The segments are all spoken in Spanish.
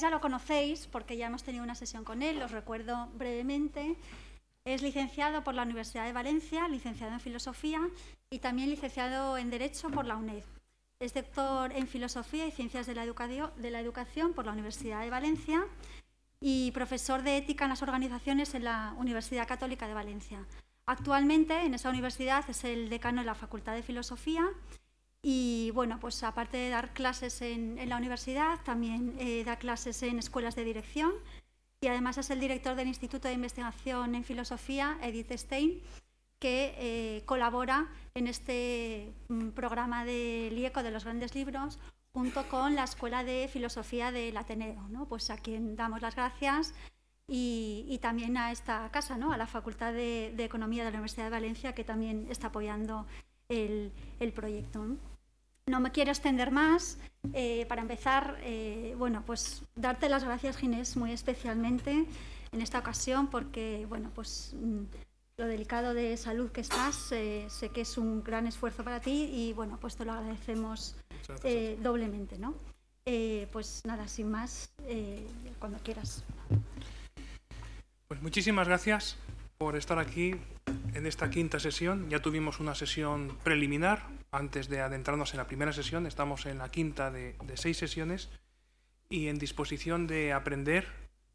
ya lo conocéis porque ya hemos tenido una sesión con él, os recuerdo brevemente. Es licenciado por la Universidad de Valencia, licenciado en Filosofía y también licenciado en Derecho por la UNED. Es doctor en Filosofía y Ciencias de la Educación por la Universidad de Valencia y profesor de Ética en las Organizaciones en la Universidad Católica de Valencia. Actualmente en esa universidad es el decano de la Facultad de Filosofía y bueno, pues aparte de dar clases en, la universidad, también eh, da clases en escuelas de dirección y además es el director del Instituto de Investigación en Filosofía, Edith Stein, que eh, colabora en este mm, programa de lieco de los grandes libros junto con la Escuela de Filosofía del Ateneo, ¿no? pues a quien damos las gracias y, también a esta casa, ¿no? a la Facultad de, Economía de la Universidad de Valencia, que también está apoyando el, proyecto. No me quiero extender más. Eh, para empezar, eh, bueno, pues darte las gracias, Ginés, muy especialmente en esta ocasión, porque, bueno, pues mm, lo delicado de salud que estás, eh, sé que es un gran esfuerzo para ti y, bueno, pues te lo agradecemos doblemente, ¿no? pues nada, sin más, cuando quieras. Pues muchísimas gracias por estar aquí en esta quinta sesión. Ya tuvimos una sesión preliminar antes de adentrarnos en la primera sesión, estamos en la quinta de, seis sesiones y en disposición de aprender,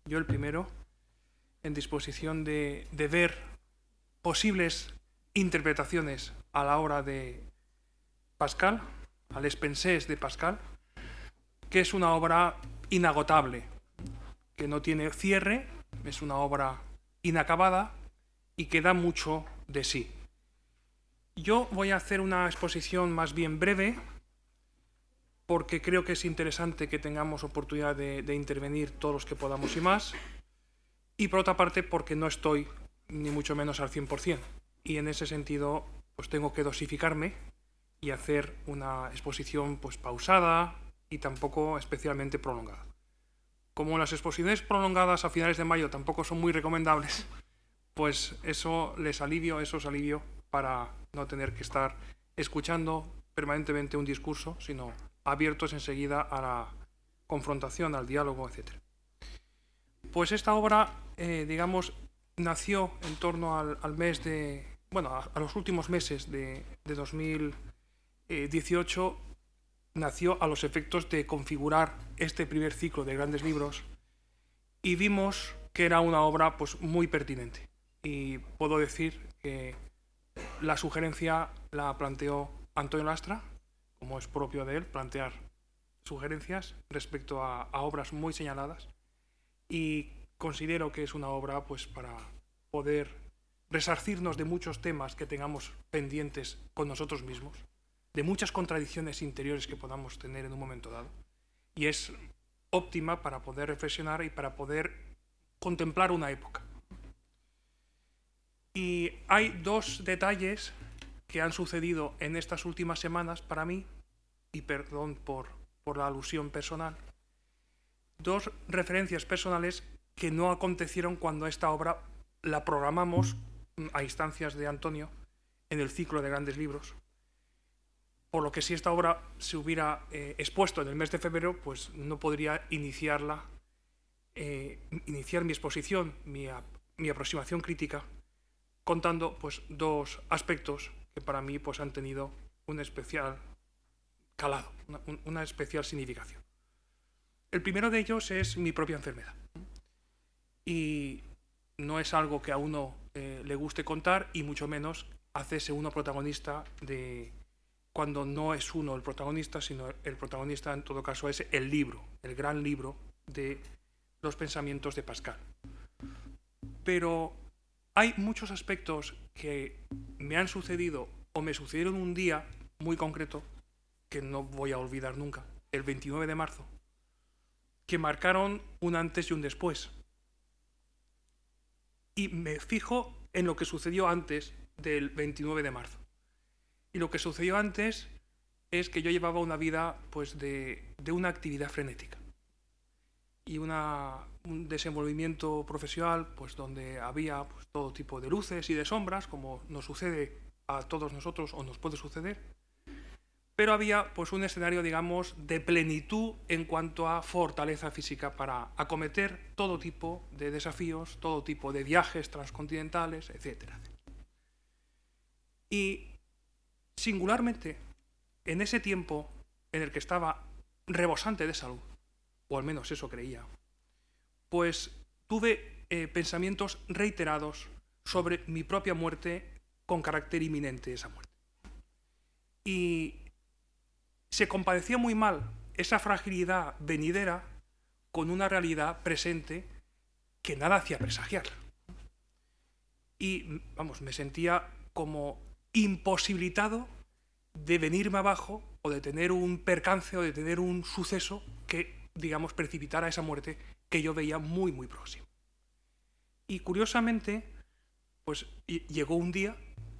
yo el primero, en disposición de, ver posibles interpretaciones a la obra de Pascal, a Les de Pascal, que es una obra inagotable, que no tiene cierre, es una obra inacabada y que da mucho de sí. Yo voy a hacer una exposición más bien breve, porque creo que es interesante que tengamos oportunidad de, intervenir todos los que podamos y más, y por otra parte porque no estoy ni mucho menos al 100%, y en ese sentido pues tengo que dosificarme y hacer una exposición pues pausada y tampoco especialmente prolongada. Como las exposiciones prolongadas a finales de mayo tampoco son muy recomendables, pues eso les alivio, eso os alivio para no tener que estar escuchando permanentemente un discurso, sino abiertos enseguida a la confrontación, al diálogo, etc. Pues esta obra, eh, digamos, nació en torno al, mes de, bueno, a, los últimos meses de, 2018, nació a los efectos de configurar este primer ciclo de grandes libros y vimos que era una obra pues, muy pertinente. Y puedo decir que la sugerencia la planteó Antonio Lastra, como es propio de él, plantear sugerencias respecto a, obras muy señaladas y considero que es una obra pues para poder resarcirnos de muchos temas que tengamos pendientes con nosotros mismos, de muchas contradicciones interiores que podamos tener en un momento dado. Y es óptima para poder reflexionar y para poder contemplar una época. Y hay dos detalles que han sucedido en estas últimas semanas para mí, y perdón por, la alusión personal, dos referencias personales que no acontecieron cuando esta obra la programamos mm, a instancias de Antonio en el ciclo de grandes libros. Por lo que si esta obra se hubiera eh, expuesto en el mes de febrero, pues no podría iniciarla, eh, iniciar mi exposición, mi aproximación crítica contando pues, dos aspectos que para mí pues, han tenido un especial calado, una, especial significación. El primero de ellos es mi propia enfermedad. Y no es algo que a uno eh, le guste contar y mucho menos hacese uno protagonista de cuando no es uno el protagonista, sino el protagonista en todo caso es el libro, el gran libro de los pensamientos de Pascal. Pero hay muchos aspectos que me han sucedido o me sucedieron un día muy concreto que no voy a olvidar nunca, el 29 de marzo, que marcaron un antes y un después. Y me fijo en lo que sucedió antes del 29 de marzo. Y lo que sucedió antes es que yo llevaba una vida pues de una actividad frenética y un desenvolvimiento profesional pues donde había pues, todo tipo de luces y de sombras como nos sucede a todos nosotros o nos puede suceder pero había pues un escenario digamos de plenitud en cuanto a fortaleza física para acometer todo tipo de desafíos todo tipo de viajes transcontinentales etc. y singularmente en ese tiempo en el que estaba rebosante de salud o al menos eso creía, pues tuve eh, pensamientos reiterados sobre mi propia muerte con carácter inminente esa muerte. Y se compadecía muy mal esa fragilidad venidera con una realidad presente que nada hacía presagiar. Y, vamos, me sentía como imposibilitado de venirme abajo o de tener un percance o de tener un suceso que digamos, precipitar a esa muerte que yo veía muy, muy próxima. Y curiosamente, pues llegó un día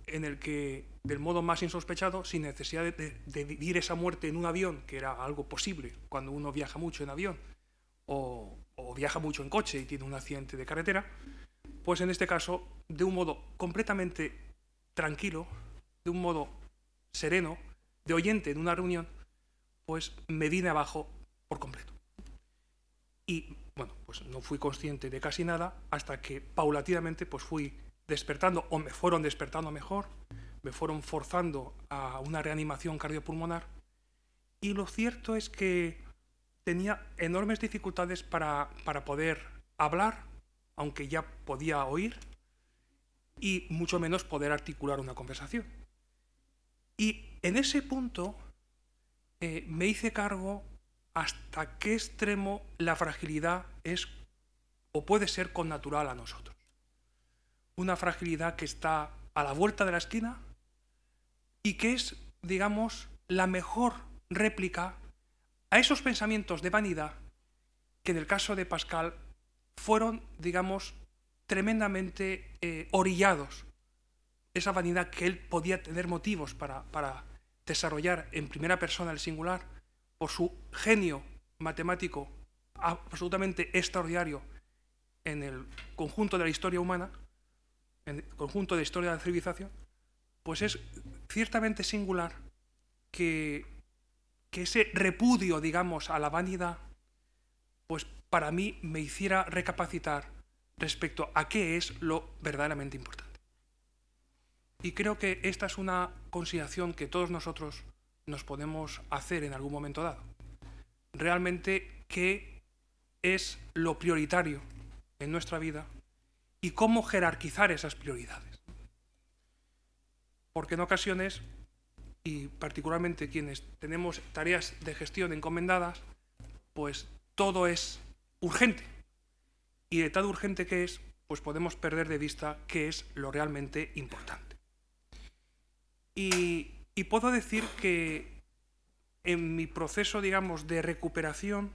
en el que, del modo más insospechado, sin necesidad de, vivir esa muerte en un avión, que era algo posible cuando uno viaja mucho en avión, o, o viaja mucho en coche y tiene un accidente de carretera, pues en este caso, de un modo completamente tranquilo, de un modo sereno, de oyente en una reunión, pues me vine abajo por completo y bueno, pues no fui consciente de casi nada hasta que paulatinamente pues fui despertando o me fueron despertando mejor, me fueron forzando a una reanimación cardiopulmonar y lo cierto es que tenía enormes dificultades para, poder hablar, aunque ya podía oír, y mucho menos poder articular una conversación. Y en ese punto eh, me hice cargo hasta qué extremo la fragilidad es o puede ser connatural a nosotros. Una fragilidad que está a la vuelta de la esquina y que es, digamos, la mejor réplica a esos pensamientos de vanidad que en el caso de Pascal fueron, digamos, tremendamente eh, orillados. Esa vanidad que él podía tener motivos para desarrollar en primera persona el singular, por su genio matemático absolutamente extraordinario en el conjunto de la historia humana, en el conjunto de la historia de la civilización, pues es ciertamente singular que, que ese repudio, digamos, a la vanidad, pues para mí me hiciera recapacitar respecto a qué es lo verdaderamente importante. Y creo que esta es una consideración que todos nosotros nos podemos hacer en algún momento dado. Realmente, ¿qué es lo prioritario en nuestra vida y cómo jerarquizar esas prioridades? Porque en ocasiones, y particularmente quienes tenemos tareas de gestión encomendadas, pues todo es urgente. Y de tan urgente que es, pues podemos perder de vista qué es lo realmente importante. Y y puedo decir que en mi proceso, digamos, de recuperación,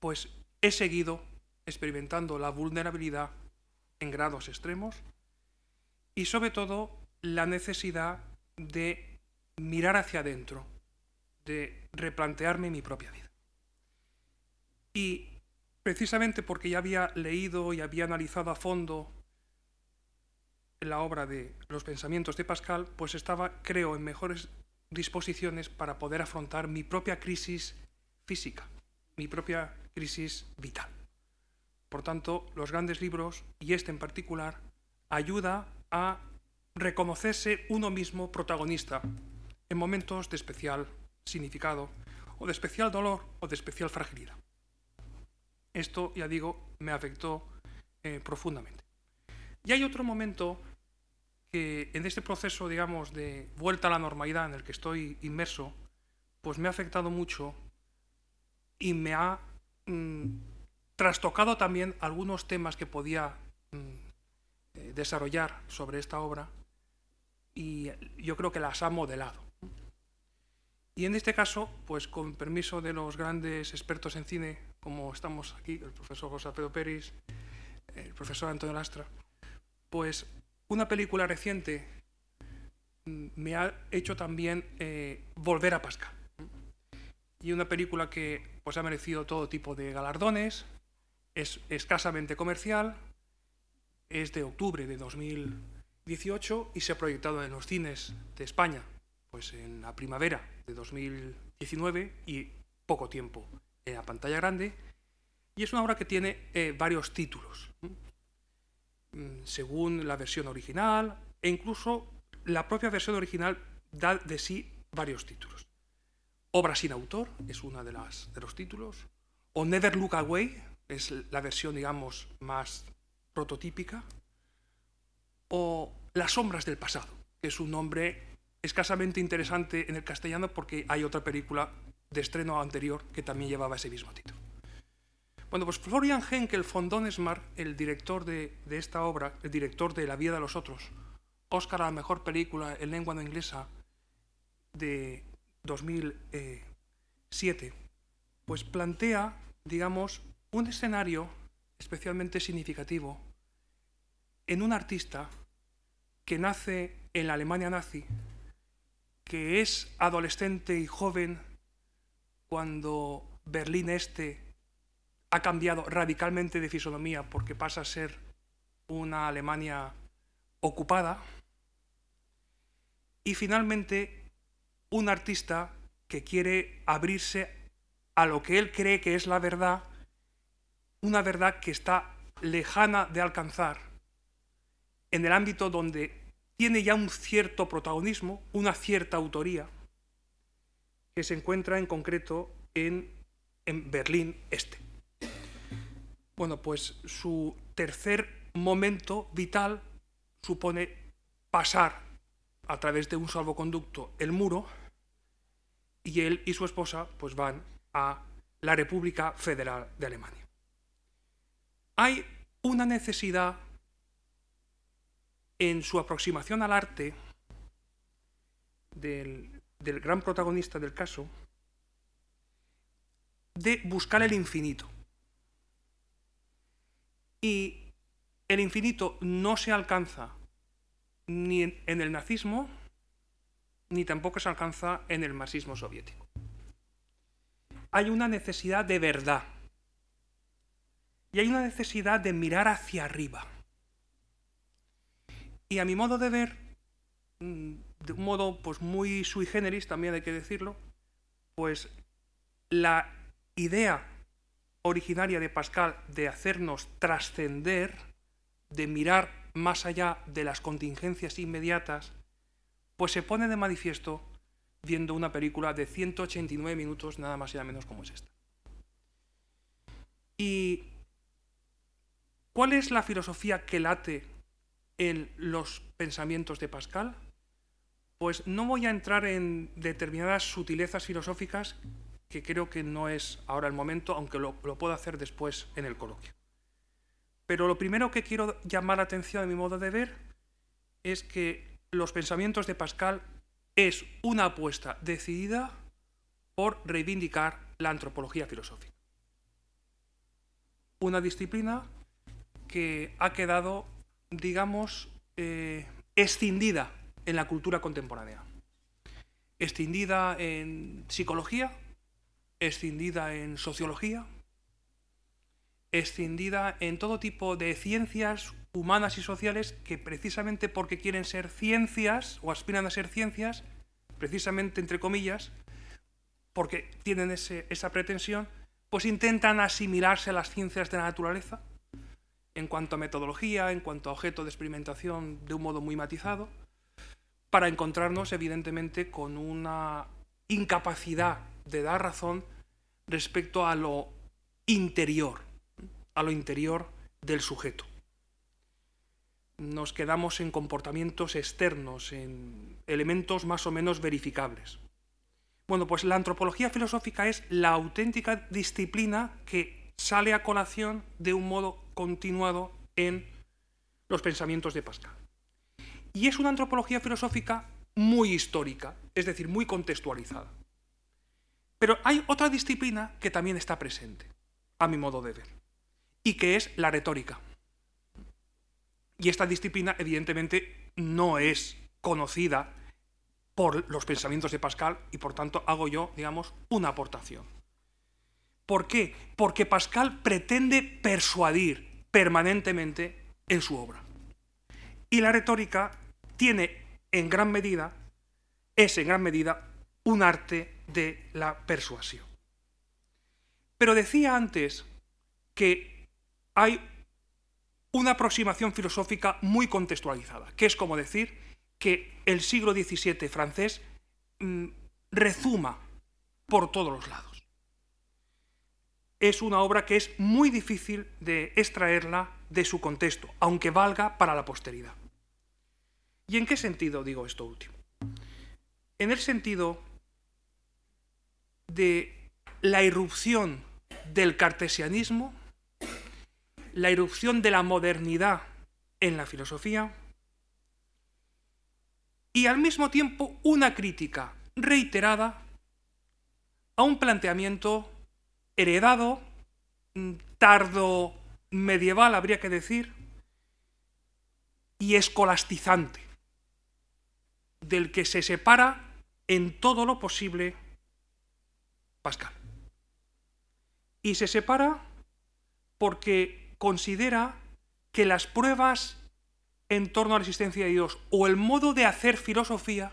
pues he seguido experimentando la vulnerabilidad en grados extremos y sobre todo la necesidad de mirar hacia adentro, de replantearme mi propia vida. Y precisamente porque ya había leído y había analizado a fondo la obra de los pensamientos de Pascal, pues estaba, creo, en mejores disposiciones para poder afrontar mi propia crisis física, mi propia crisis vital. Por tanto, los grandes libros, y este en particular, ayuda a reconocerse uno mismo protagonista en momentos de especial significado, o de especial dolor, o de especial fragilidad. Esto, ya digo, me afectó eh, profundamente. Y hay otro momento que en este proceso, digamos, de vuelta a la normalidad en el que estoy inmerso, pues me ha afectado mucho y me ha mm, trastocado también algunos temas que podía mm, eh, desarrollar sobre esta obra y yo creo que las ha modelado. Y en este caso, pues con permiso de los grandes expertos en cine, como estamos aquí, el profesor José Pedro Pérez, el profesor Antonio Lastra, pues una película reciente mm, me ha hecho también eh, volver a Pasca. Y una película que pues, ha merecido todo tipo de galardones, es escasamente comercial, es de octubre de 2018 y se ha proyectado en los cines de España, pues en la primavera de 2019 y poco tiempo en la pantalla grande. Y es una obra que tiene eh, varios títulos. Mm, según la versión original, e incluso la propia versión original da de sí varios títulos. Obra sin autor es uno de, las, de los títulos, o Never Look Away es la versión, digamos, más prototípica, o Las sombras del pasado, que es un nombre escasamente interesante en el castellano porque hay otra película de estreno anterior que también llevaba ese mismo título. Bueno, pues Florian Henkel von Donesmar, el director de, esta obra, el director de La vida de los otros, Oscar a la mejor película en lengua no inglesa de 2007, eh, pues plantea, digamos, un escenario especialmente significativo en un artista que nace en la Alemania nazi, que es adolescente y joven cuando Berlín Este ha cambiado radicalmente de fisonomía porque pasa a ser una Alemania ocupada. Y finalmente, un artista que quiere abrirse a lo que él cree que es la verdad, una verdad que está lejana de alcanzar, en el ámbito donde tiene ya un cierto protagonismo, una cierta autoría, que se encuentra en concreto en, en Berlín Este bueno, pues su tercer momento vital supone pasar a través de un salvoconducto el muro y él y su esposa pues van a la República Federal de Alemania. Hay una necesidad en su aproximación al arte del, del gran protagonista del caso de buscar el infinito. Y el infinito no se alcanza ni en el nazismo, ni tampoco se alcanza en el marxismo soviético. Hay una necesidad de verdad. Y hay una necesidad de mirar hacia arriba. Y a mi modo de ver, mm, de un modo pues muy sui generis, también hay que decirlo, pues la idea originaria de Pascal de hacernos trascender, de mirar más allá de las contingencias inmediatas, pues se pone de manifiesto viendo una película de 189 minutos, nada más y nada menos como es esta. ¿Y cuál es la filosofía que late en los pensamientos de Pascal? Pues no voy a entrar en determinadas sutilezas filosóficas que creo que no es ahora el momento, aunque lo, puedo hacer después en el coloquio. Pero lo primero que quiero llamar la atención a mi modo de ver es que los pensamientos de Pascal es una apuesta decidida por reivindicar la antropología filosófica. Una disciplina que ha quedado, digamos, eh, escindida en la cultura contemporánea. Escindida en psicología, escindida en sociología, escindida en todo tipo de ciencias humanas y sociales que precisamente porque quieren ser ciencias o aspiran a ser ciencias, precisamente entre comillas, porque tienen esa pretensión, pues intentan asimilarse a las ciencias de la naturaleza en cuanto a metodología, en cuanto a objeto de experimentación de un modo muy matizado, para encontrarnos evidentemente con una incapacidad ...de dar razón respecto a lo interior, a lo interior del sujeto. Nos quedamos en comportamientos externos, en elementos más o menos verificables. Bueno, pues la antropología filosófica es la auténtica disciplina que sale a colación de un modo continuado en los pensamientos de Pascal. Y es una antropología filosófica muy histórica, es decir, muy contextualizada. Pero hay otra disciplina que también está presente, a mi modo de ver, y que es la retórica. Y esta disciplina, evidentemente, no es conocida por los pensamientos de Pascal y por tanto hago yo, digamos, una aportación. ¿Por qué? Porque Pascal pretende persuadir permanentemente en su obra. Y la retórica tiene en gran medida, es en gran medida, un arte de la persuasión. Pero decía antes que hay una aproximación filosófica muy contextualizada, que es como decir que el siglo XVII francés mm, rezuma por todos los lados. Es una obra que es muy difícil de extraerla de su contexto, aunque valga para la posteridad. ¿Y en qué sentido digo esto último? En el sentido de la irrupción del cartesianismo, la irrupción de la modernidad en la filosofía y al mismo tiempo una crítica reiterada a un planteamiento heredado, mm, tardo medieval habría que decir, y escolastizante, del que se separa en todo lo posible y se separa porque considera que las pruebas en torno a la existencia de Dios o el modo de hacer filosofía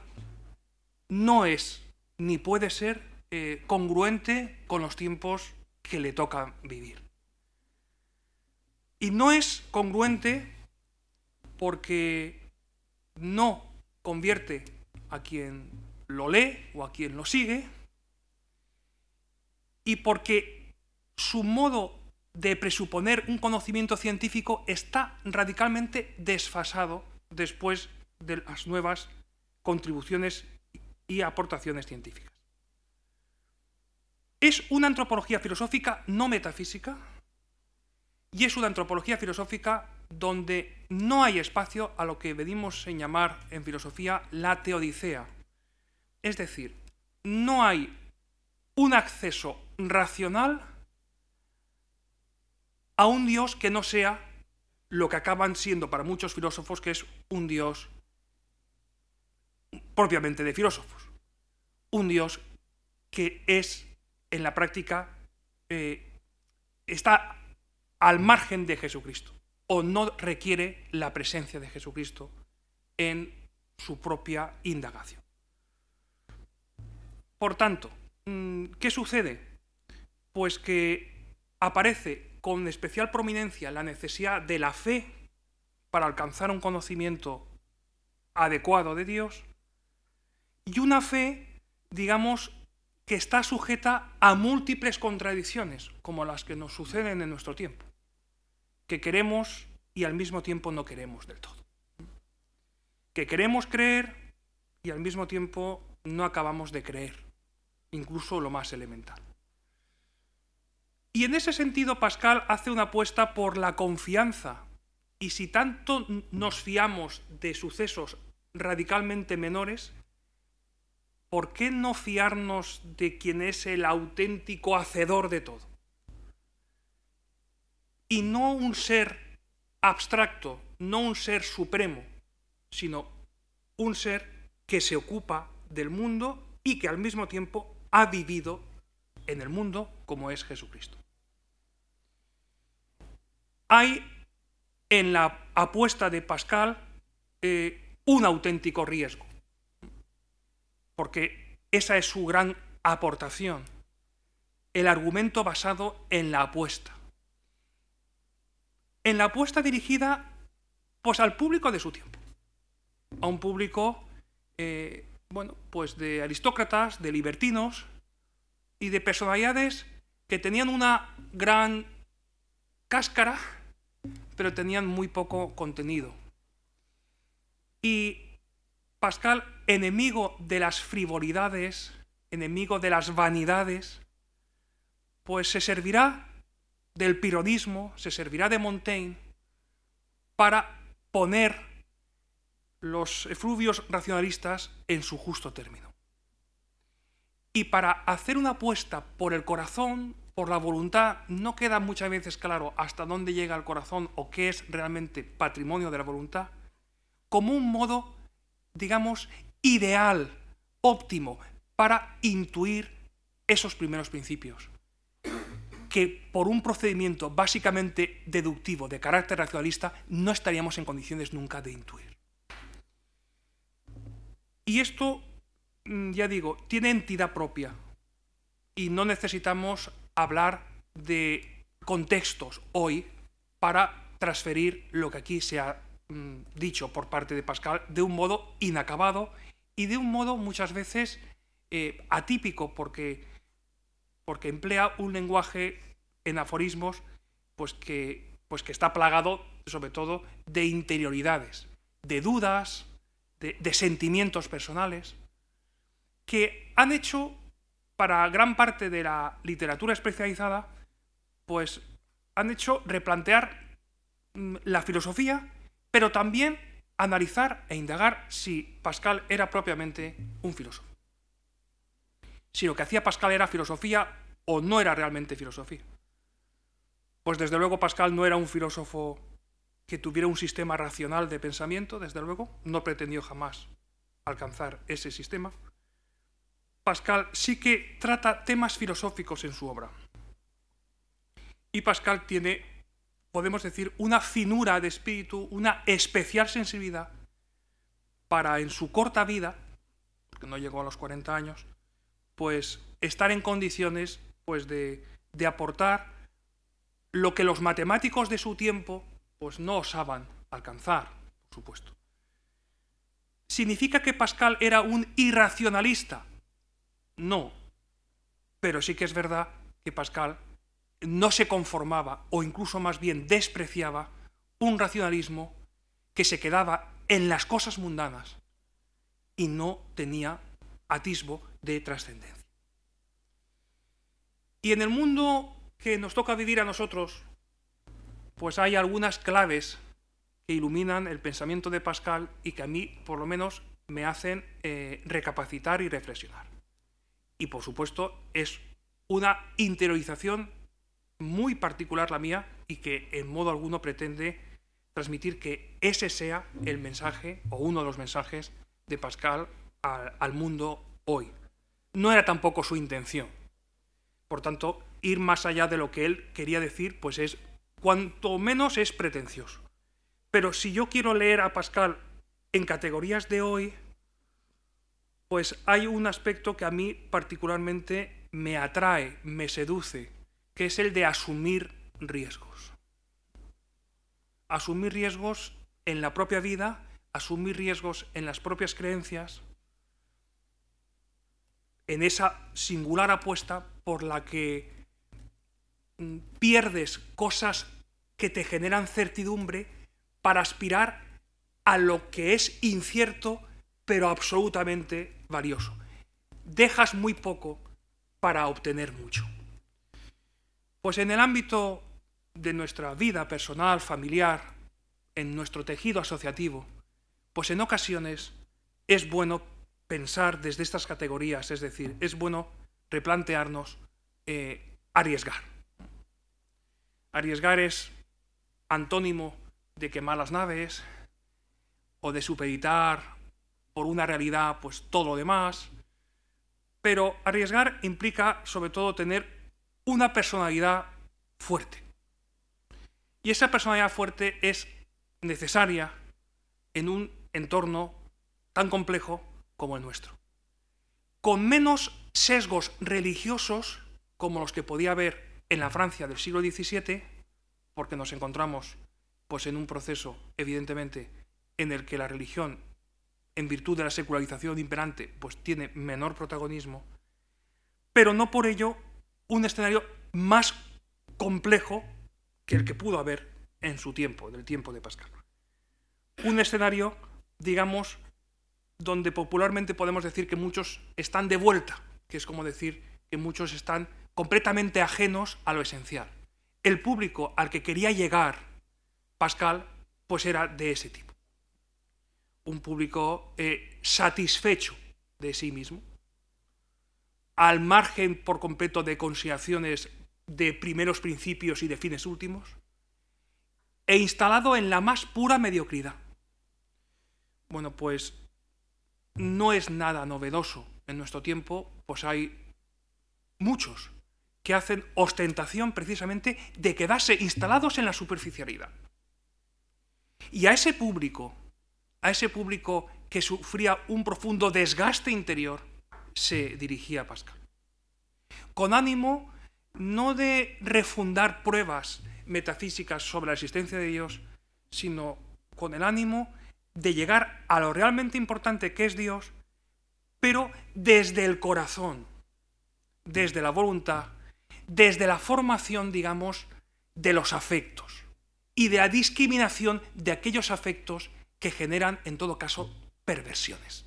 no es ni puede ser eh, congruente con los tiempos que le toca vivir. Y no es congruente porque no convierte a quien lo lee o a quien lo sigue y porque su modo de presuponer un conocimiento científico está radicalmente desfasado después de las nuevas contribuciones y aportaciones científicas. Es una antropología filosófica no metafísica y es una antropología filosófica donde no hay espacio a lo que venimos en llamar en filosofía la teodicea. Es decir, no hay un acceso racional a un Dios que no sea lo que acaban siendo para muchos filósofos, que es un Dios propiamente de filósofos. Un Dios que es, en la práctica, eh, está al margen de Jesucristo, o no requiere la presencia de Jesucristo en su propia indagación. Por tanto, mm, ¿qué sucede? pues que aparece con especial prominencia la necesidad de la fe para alcanzar un conocimiento adecuado de Dios y una fe, digamos, que está sujeta a múltiples contradicciones, como las que nos suceden en nuestro tiempo, que queremos y al mismo tiempo no queremos del todo, que queremos creer y al mismo tiempo no acabamos de creer, incluso lo más elemental. Y en ese sentido Pascal hace una apuesta por la confianza. Y si tanto nos fiamos de sucesos radicalmente menores, ¿por qué no fiarnos de quien es el auténtico hacedor de todo? Y no un ser abstracto, no un ser supremo, sino un ser que se ocupa del mundo y que al mismo tiempo ha vivido en el mundo como es Jesucristo hay en la apuesta de Pascal eh, un auténtico riesgo, porque esa es su gran aportación, el argumento basado en la apuesta. En la apuesta dirigida pues, al público de su tiempo, a un público eh, bueno, pues de aristócratas, de libertinos y de personalidades que tenían una gran cáscara, pero tenían muy poco contenido. Y Pascal, enemigo de las frivolidades, enemigo de las vanidades, pues se servirá del pironismo, se servirá de Montaigne para poner los efluvios racionalistas en su justo término. Y para hacer una apuesta por el corazón, por la voluntad no queda muchas veces claro hasta dónde llega el corazón o qué es realmente patrimonio de la voluntad, como un modo, digamos, ideal, óptimo, para intuir esos primeros principios, que por un procedimiento básicamente deductivo de carácter racionalista no estaríamos en condiciones nunca de intuir. Y esto, mm, ya digo, tiene entidad propia y no necesitamos hablar de contextos hoy para transferir lo que aquí se ha mm, dicho por parte de Pascal de un modo inacabado y de un modo muchas veces eh, atípico porque, porque emplea un lenguaje en aforismos pues que, pues que está plagado sobre todo de interioridades, de dudas, de sentimientos personales, que han hecho para gran parte de la literatura especializada, pues han hecho replantear mm, la filosofía, pero también analizar e indagar si Pascal era propiamente un filósofo. Si lo que hacía Pascal era filosofía o no era realmente filosofía. Pues desde luego Pascal no era un filósofo que tuviera un sistema racional de pensamiento, desde luego, no pretendió jamás alcanzar ese sistema, Pascal sí que trata temas filosóficos en su obra. Y Pascal tiene, podemos decir, una finura de espíritu, una especial sensibilidad para en su corta vida, porque no llegó a los 40 años, pues estar en condiciones pues de, de aportar lo que los matemáticos de su tiempo pues no osaban alcanzar, por supuesto. Significa que Pascal era un irracionalista, no. Pero sí que es verdad que Pascal no se conformaba, o incluso más bien despreciaba, un racionalismo que se quedaba en las cosas mundanas y no tenía atisbo de trascendencia. Y en el mundo que nos toca vivir a nosotros, pues hay algunas claves que iluminan el pensamiento de Pascal y que a mí, por lo menos, me hacen eh, recapacitar y reflexionar y por supuesto es una interiorización muy particular la mía y que en modo alguno pretende transmitir que ese sea el mensaje o uno de los mensajes de Pascal al, mundo hoy. No era tampoco su intención. Por tanto, ir más allá de lo que él quería decir, pues es cuanto menos es pretencioso. Pero si yo quiero leer a Pascal en categorías de hoy, pues hay un aspecto que a mí particularmente me atrae, me seduce, que es el de asumir riesgos. Asumir riesgos en la propia vida, asumir riesgos en las propias creencias, en esa singular apuesta por la que mm, pierdes cosas que te generan certidumbre para aspirar a lo que es incierto pero absolutamente valioso. Dejas muy poco para obtener mucho. Pues en el ámbito de nuestra vida personal, familiar, en nuestro tejido asociativo, pues en ocasiones es bueno pensar desde estas categorías, es decir, es bueno replantearnos eh, arriesgar. Arriesgar es antónimo de quemar las naves o de supeditar por una realidad, pues todo lo demás. Pero arriesgar implica sobre todo tener una personalidad fuerte. Y esa personalidad fuerte es necesaria en un entorno tan complejo como el nuestro. Con menos sesgos religiosos como los que podía haber en la Francia del siglo XVII, porque nos encontramos pues en un proceso evidentemente en el que la religión en virtud de la secularización imperante, pues tiene menor protagonismo, pero no por ello un escenario más complejo que el que pudo haber en su tiempo, en el tiempo de Pascal. Un escenario, digamos, donde popularmente podemos decir que muchos están de vuelta, que es como decir que muchos están completamente ajenos a lo esencial. El público al que quería llegar Pascal, pues era de ese tipo un público eh, satisfecho de sí mismo, al margen por completo de consideraciones de primeros principios y de fines últimos, e instalado en la más pura mediocridad. Bueno, pues no es nada novedoso en nuestro tiempo, pues hay muchos que hacen ostentación precisamente de quedarse instalados en la superficialidad. Y a ese público a ese público que sufría un profundo desgaste interior, se dirigía a Pascal. Con ánimo no de refundar pruebas metafísicas sobre la existencia de Dios, sino con el ánimo de llegar a lo realmente importante que es Dios, pero desde el corazón, desde la voluntad, desde la formación, digamos, de los afectos y de la discriminación de aquellos afectos que generan, en todo caso, perversiones.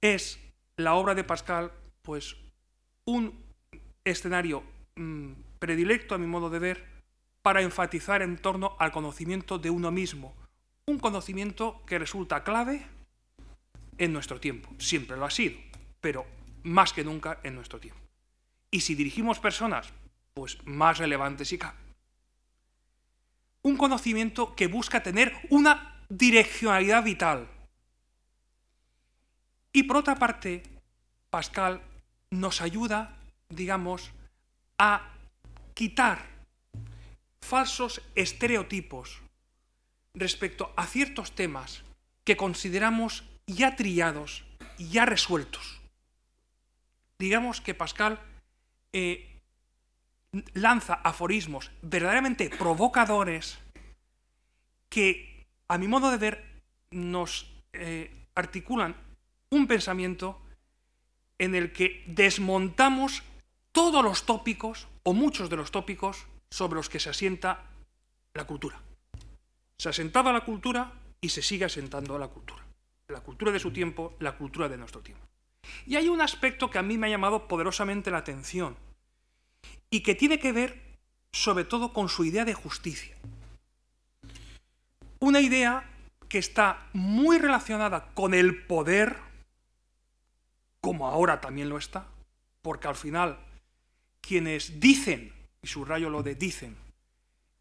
Es la obra de Pascal, pues, un escenario mm, predilecto, a mi modo de ver, para enfatizar en torno al conocimiento de uno mismo, un conocimiento que resulta clave en nuestro tiempo, siempre lo ha sido, pero más que nunca en nuestro tiempo. Y si dirigimos personas, pues más relevantes y un conocimiento que busca tener una direccionalidad vital. Y por otra parte, Pascal nos ayuda, digamos, a quitar falsos estereotipos respecto a ciertos temas que consideramos ya trillados, y ya resueltos. Digamos que Pascal eh, lanza aforismos verdaderamente provocadores que, a mi modo de ver, nos eh, articulan un pensamiento en el que desmontamos todos los tópicos o muchos de los tópicos sobre los que se asienta la cultura. Se asentaba la cultura y se sigue asentando la cultura. La cultura de su tiempo, la cultura de nuestro tiempo. Y hay un aspecto que a mí me ha llamado poderosamente la atención y que tiene que ver sobre todo con su idea de justicia. Una idea que está muy relacionada con el poder, como ahora también lo está, porque al final quienes dicen, y subrayo lo de dicen,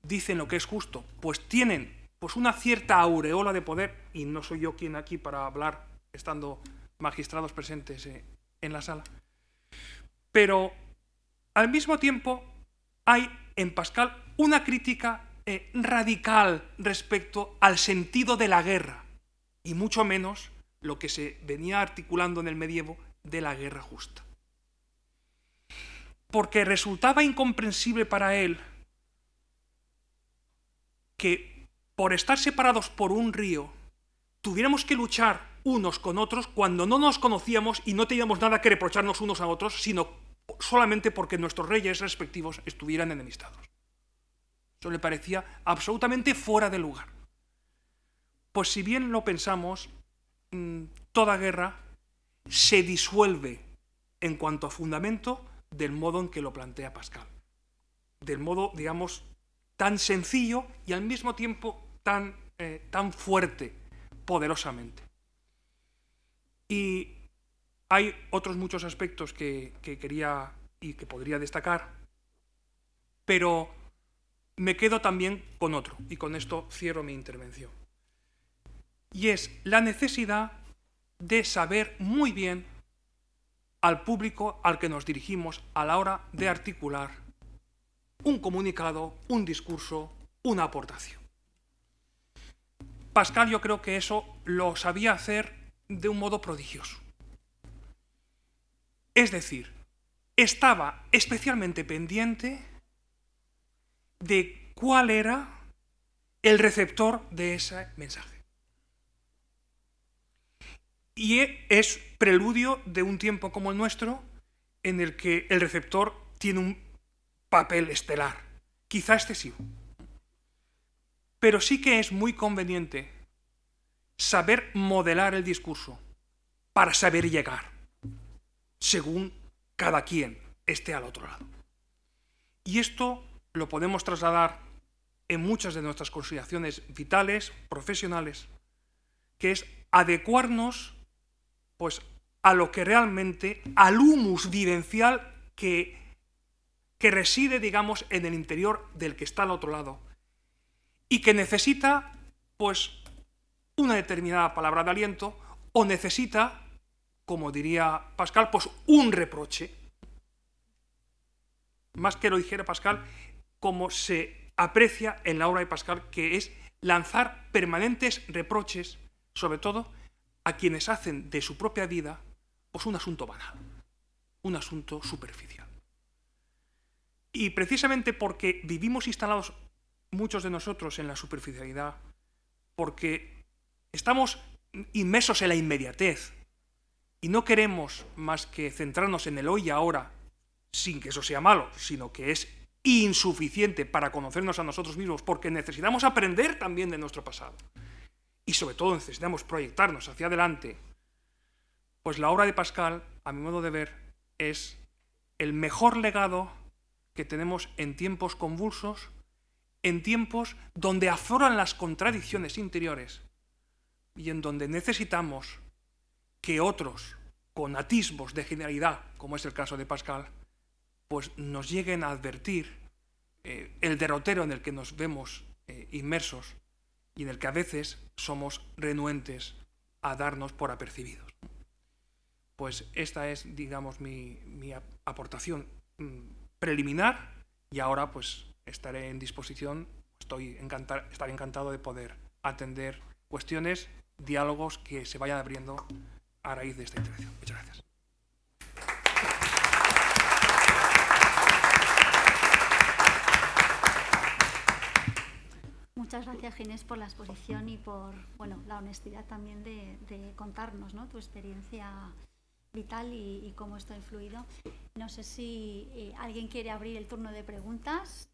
dicen lo que es justo, pues tienen pues una cierta aureola de poder, y no soy yo quien aquí para hablar estando magistrados presentes eh, en la sala, pero al mismo tiempo hay en Pascal una crítica eh, radical respecto al sentido de la guerra, y mucho menos lo que se venía articulando en el medievo de la guerra justa. Porque resultaba incomprensible para él que por estar separados por un río, tuviéramos que luchar unos con otros cuando no nos conocíamos y no teníamos nada que reprocharnos unos a otros, sino solamente porque nuestros reyes respectivos estuvieran enemistados. Eso le parecía absolutamente fuera de lugar. Pues si bien lo pensamos, toda guerra se disuelve en cuanto a fundamento del modo en que lo plantea Pascal. Del modo, digamos, tan sencillo y al mismo tiempo tan, eh, tan fuerte, poderosamente. Y hay otros muchos aspectos que, que quería y que podría destacar, pero me quedo también con otro, y con esto cierro mi intervención. Y es la necesidad de saber muy bien al público al que nos dirigimos a la hora de articular un comunicado, un discurso, una aportación. Pascal yo creo que eso lo sabía hacer de un modo prodigioso. Es decir, estaba especialmente pendiente de cuál era el receptor de ese mensaje. Y e, es preludio de un tiempo como el nuestro en el que el receptor tiene un papel estelar, quizá excesivo. Pero sí que es muy conveniente saber modelar el discurso para saber llegar según cada quien esté al otro lado. Y esto lo podemos trasladar en muchas de nuestras consideraciones vitales, profesionales, que es adecuarnos pues a lo que realmente, al humus vivencial que, que reside, digamos, en el interior del que está al otro lado y que necesita, pues, una determinada palabra de aliento o necesita como diría Pascal, pues un reproche. Más que lo dijera Pascal, como se aprecia en la obra de Pascal, que es lanzar permanentes reproches, sobre todo a quienes hacen de su propia vida pues un asunto banal, un asunto superficial. Y precisamente porque vivimos instalados muchos de nosotros en la superficialidad, porque estamos inmersos en la inmediatez, y no queremos más que centrarnos en el hoy y ahora, sin que eso sea malo, sino que es insuficiente para conocernos a nosotros mismos, porque necesitamos aprender también de nuestro pasado. Y sobre todo necesitamos proyectarnos hacia adelante. Pues la obra de Pascal, a mi modo de ver, es el mejor legado que tenemos en tiempos convulsos, en tiempos donde afloran las contradicciones interiores y en donde necesitamos que otros, con atisbos de generalidad, como es el caso de Pascal, pues nos lleguen a advertir eh, el derrotero en el que nos vemos eh, inmersos y en el que a veces somos renuentes a darnos por apercibidos. Pues esta es, digamos, mi, aportación mm, preliminar y ahora pues estaré en disposición, estoy estaré encantado de poder atender cuestiones, diálogos que se vayan abriendo a raíz de esta intervención. Muchas gracias. Muchas gracias, Ginés, por la exposición y por bueno, la honestidad también de, contarnos tu experiencia vital y, cómo esto ha influido. No sé si eh, alguien quiere abrir el turno de preguntas.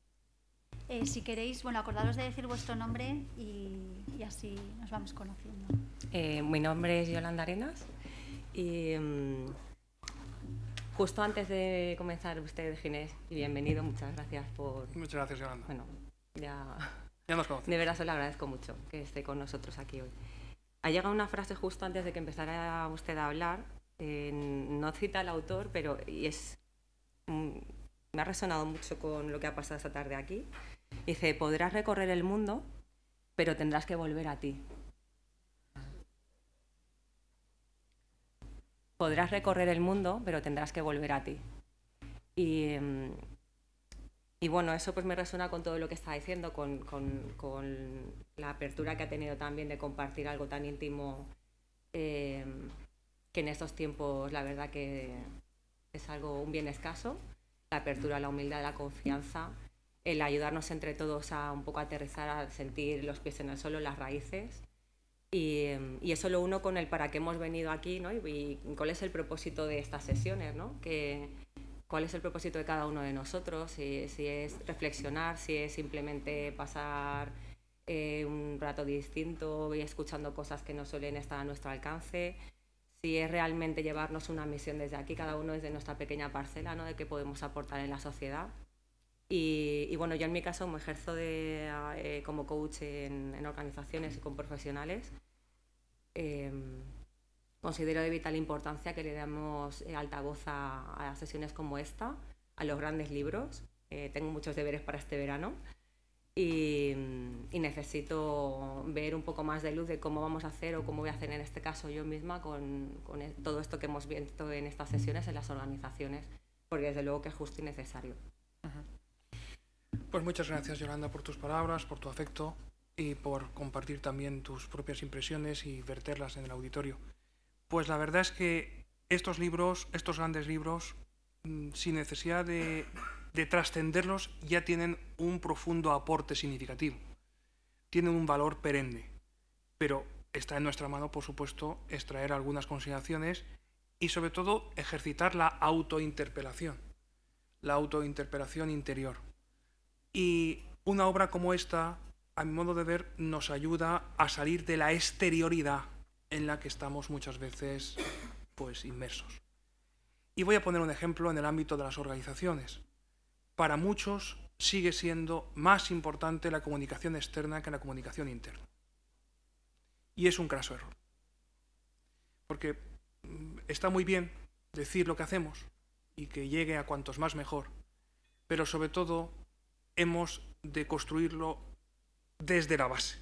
Eh, si queréis, bueno, acordaros de decir vuestro nombre y, así nos vamos conociendo. Eh, mi nombre es Yolanda Arenas. Y em, justo antes de comenzar usted, Ginés, y bienvenido, muchas gracias por... Muchas gracias, Yolanda. Bueno, ya... Ya nos conocemos. De verdad se agradezco mucho que esté con nosotros aquí hoy. Ha llegado una frase justo antes de que empezara usted a hablar. no cita al autor, pero y es mm, me ha resonado mucho con lo que ha pasado esta tarde aquí. Dice, podrás recorrer el mundo, pero tendrás que volver a ti. podrás recorrer el mundo, pero tendrás que volver a ti. Y, mm, bueno, eso pues me resuena con todo lo que está diciendo, con, la apertura que ha tenido también de compartir algo tan íntimo, eh, que en estos tiempos la verdad que es algo, un bien escaso, la apertura, la humildad, la confianza, el ayudarnos entre todos a un poco aterrizar, a sentir los pies en el suelo, las raíces y, mm, y, eso lo uno con el para qué hemos venido aquí ¿no? y, cuál es el propósito de estas sesiones, ¿no? cuál es el propósito de cada uno de nosotros, si, es reflexionar, si es simplemente pasar eh, un rato distinto y escuchando cosas que no suelen estar a nuestro alcance, si es realmente llevarnos una misión desde aquí, cada uno desde nuestra pequeña parcela, ¿no? de qué podemos aportar en la sociedad. Y, bueno, yo en mi caso me ejerzo de, ah, eh, como coach en, organizaciones y con profesionales Em, considero de vital importancia que le demos eh, altavoz a, a sesiones como esta, a los grandes libros. Eh, tengo muchos deberes para este verano y, necesito ver un poco más de luz de cómo vamos a hacer o cómo voy a hacer en este caso yo misma con, e, todo esto que hemos visto en estas sesiones en las organizaciones, porque desde luego que es justo y necesario. Pues muchas gracias Yolanda por tus palabras, por tu afecto y por compartir también tus propias impresiones y verterlas en el auditorio. Pues la verdad es que estos libros, estos grandes libros, mm, sin necesidad de, trascenderlos, ya tienen un profundo aporte significativo. Tienen un valor perenne. Pero está en nuestra mano, por supuesto, extraer algunas consideraciones y sobre todo ejercitar la autointerpelación, la autointerpelación interior. Y una obra como esta, a mi modo de ver, nos ayuda a salir de la exterioridad en la que estamos muchas veces pues inmersos. Y voy a poner un ejemplo en el ámbito de las organizaciones. Para muchos sigue siendo más importante la comunicación externa que la comunicación interna. Y es un craso error. Porque mm, está muy bien decir lo que hacemos y que llegue a cuantos más mejor, pero sobre todo hemos de construirlo desde la base.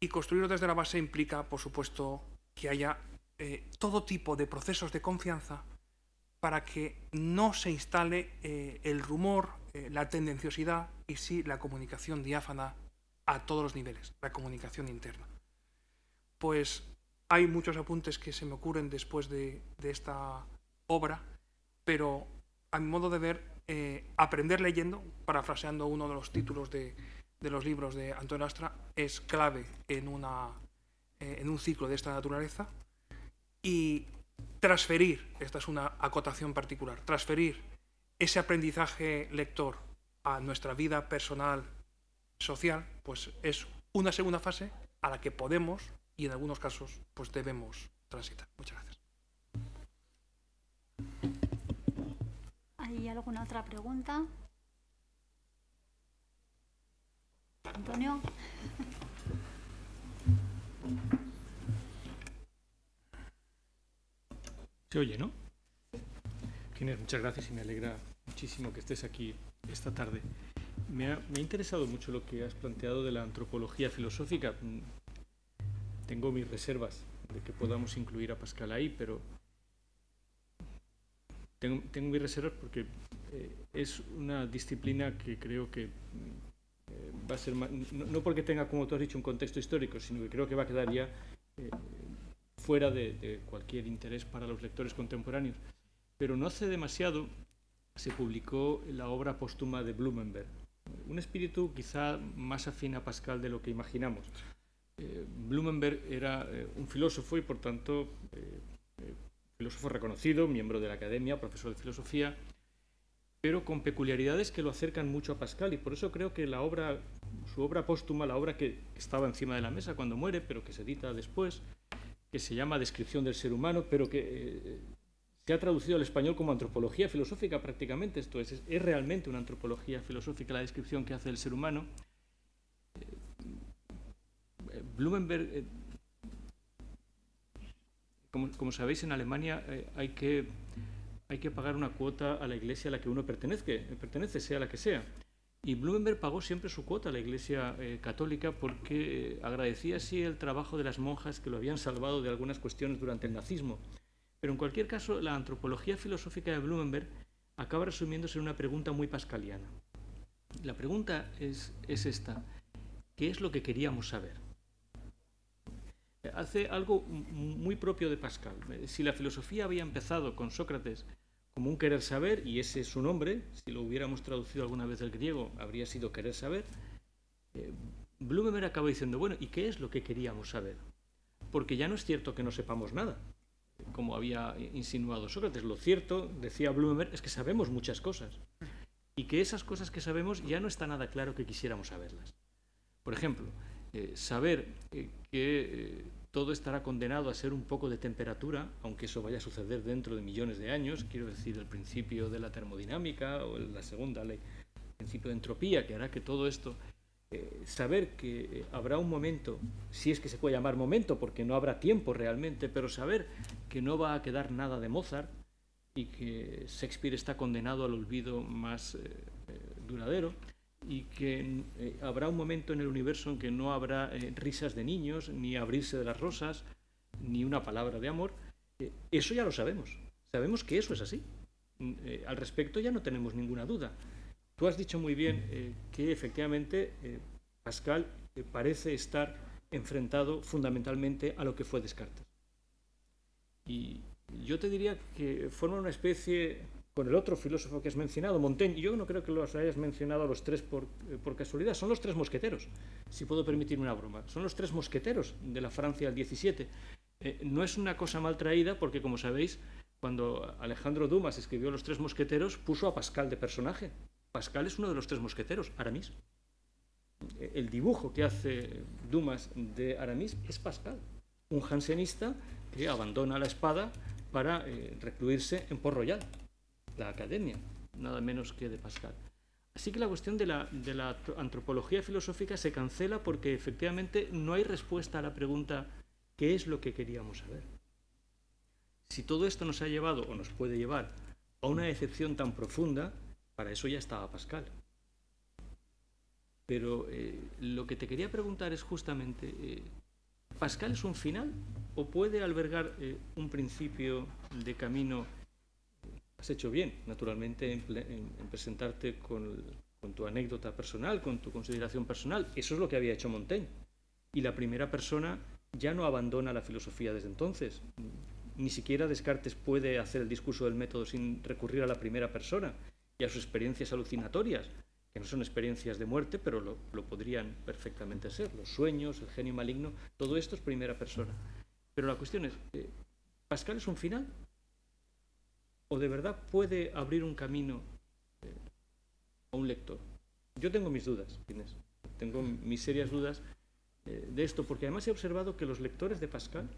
Y construirlo desde la base implica, por supuesto, que haya eh, todo tipo de procesos de confianza para que no se instale eh, el rumor, eh, la tendenciosidad y sí la comunicación diáfana a todos los niveles, la comunicación interna. Pues hay muchos apuntes que se me ocurren después de, de esta obra, pero a mi modo de ver, aprender leyendo, parafraseando uno de los títulos de, de los libros de Antonio Astra es clave en, una, eh, en un ciclo de esta naturaleza y transferir, esta es una acotación particular, transferir ese aprendizaje lector a nuestra vida personal, social, pues es una segunda fase a la que podemos y en algunos casos pues debemos transitar. Muchas gracias. ¿Hay alguna otra pregunta? Antonio. Se oye, ¿no? tienes muchas gracias y me alegra muchísimo que estés aquí esta tarde. Me ha, interesado mucho lo que has planteado de la antropología filosófica. Tengo mis reservas de que podamos incluir a Pascal ahí, pero tengo, mis reservas porque eh, es una disciplina que creo que no, porque tenga, como tú has dicho, un contexto histórico, sino que creo que va a quedar ya eh, fuera de, cualquier interés para los lectores contemporáneos. Pero no hace demasiado se publicó la obra póstuma de Blumenberg, un espíritu quizá más afín a Pascal de lo que imaginamos. Eh, Blumenberg era eh, un filósofo y, por tanto, filósofo reconocido, miembro de la academia, profesor de filosofía, pero con peculiaridades que lo acercan mucho a Pascal y por eso creo que la obra, su obra póstuma, la obra que estaba encima de la mesa cuando muere, pero que se edita después, que se llama Descripción del ser humano, pero que eh, se ha traducido al español como antropología filosófica prácticamente, esto es, es, realmente una antropología filosófica la descripción que hace del ser humano. Eh, Blumenberg, eh, como, como, sabéis, en Alemania hay que hay que pagar una cuota a la iglesia a la que uno pertenece, pertenece sea la que sea. Y Blumenberg pagó siempre su cuota a la Iglesia eh, Católica porque eh, agradecía así el trabajo de las monjas que lo habían salvado de algunas cuestiones durante el nazismo. Pero en cualquier caso, la antropología filosófica de Blumenberg acaba resumiéndose en una pregunta muy pascaliana. La pregunta es esta. ¿Qué es lo que queríamos saber? Hace algo muy propio de Pascal. Si la filosofía había empezado con Sócrates como un querer saber, y ese es su nombre, si lo hubiéramos traducido alguna vez del griego, habría sido querer saber, eh, Blumemer acaba diciendo, bueno, ¿y qué es lo que queríamos saber? Porque ya no es cierto que no sepamos nada, como había insinuado Sócrates. Lo cierto, decía Blumemer, es que sabemos muchas cosas, y que esas cosas que sabemos ya no está nada claro que quisiéramos saberlas. Por ejemplo, eh, saber eh, que todo estará condenado a ser un poco de temperatura, aunque eso vaya a suceder dentro de millones de años, quiero decir el principio de la termodinámica o la segunda ley, el principio de entropía, que hará que todo esto, eh, saber que eh, habrá un momento, si es que se puede llamar momento, porque no habrá tiempo realmente, pero saber que no va a quedar nada de Mozart y que Shakespeare está condenado al olvido más eh, duradero, y que eh, habrá un momento en el universo en que no habrá eh, risas de niños, ni abrirse de las rosas, ni una palabra de amor. Eh, eso ya lo sabemos. Sabemos que eso es así. Mm, al respecto ya no tenemos ninguna duda. Tú has dicho muy bien que efectivamente Pascal parece estar enfrentado fundamentalmente a lo que fue Descartes. Y yo te diría que forma una especie con el otro filósofo que has mencionado, Montaigne. Yo no creo que los hayas mencionado a los tres por, eh, casualidad. Son los tres mosqueteros, si puedo permitir una broma. Son los tres mosqueteros de la Francia del 17. Eh, no es una cosa mal traída porque, como sabéis, cuando Alejandro Dumas escribió Los tres mosqueteros, puso a Pascal de personaje. Pascal es uno de los tres mosqueteros, Aramis. El dibujo que hace Dumas de Aramis es Pascal, un jansenista que abandona la espada para eh, recluirse en Port Royal la academia, nada menos que de Pascal. Así que la cuestión de la, antropología filosófica se cancela porque efectivamente no hay respuesta a la pregunta ¿qué es lo que queríamos saber? Si todo esto nos ha llevado o nos puede llevar a una decepción tan profunda, para eso ya estaba Pascal. Pero eh, lo que te quería preguntar es justamente, eh, ¿Pascal es un final o puede albergar eh, un principio de camino has hecho bien, naturalmente, en, presentarte con, tu anécdota personal, con tu consideración personal. Eso es lo que había hecho Montaigne. Y la primera persona ya no abandona la filosofía desde entonces. Ni siquiera Descartes puede hacer el discurso del método sin recurrir a la primera persona y a sus experiencias alucinatorias, que no son experiencias de muerte, pero lo podrían perfectamente ser. Los sueños, el genio maligno, todo esto es primera persona. Pero la cuestión es, eh, ¿Pascal es un final? o de verdad puede abrir un camino eh, a un lector. Yo tengo mis dudas, Inés, tengo mis serias dudas eh, de esto, porque además he observado que los lectores de Pascal,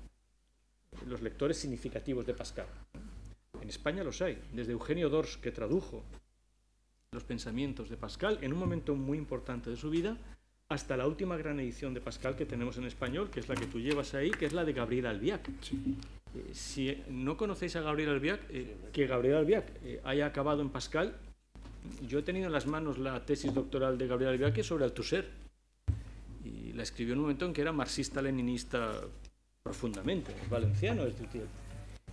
los lectores significativos de Pascal, en España los hay, desde Eugenio Dors, que tradujo los pensamientos de Pascal en un momento muy importante de su vida, hasta la última gran edición de Pascal que tenemos en español, que es la que tú llevas ahí, que es la de Gabriel Albiac. Eh, si no conocéis a Gabriel Albiac, eh, que Gabriel Albiac eh, haya acabado en Pascal, yo he tenido en las manos la tesis doctoral de Gabriel Albiac sobre Althusser. Y la escribió en un momento en que era marxista-leninista profundamente, valenciano este tío.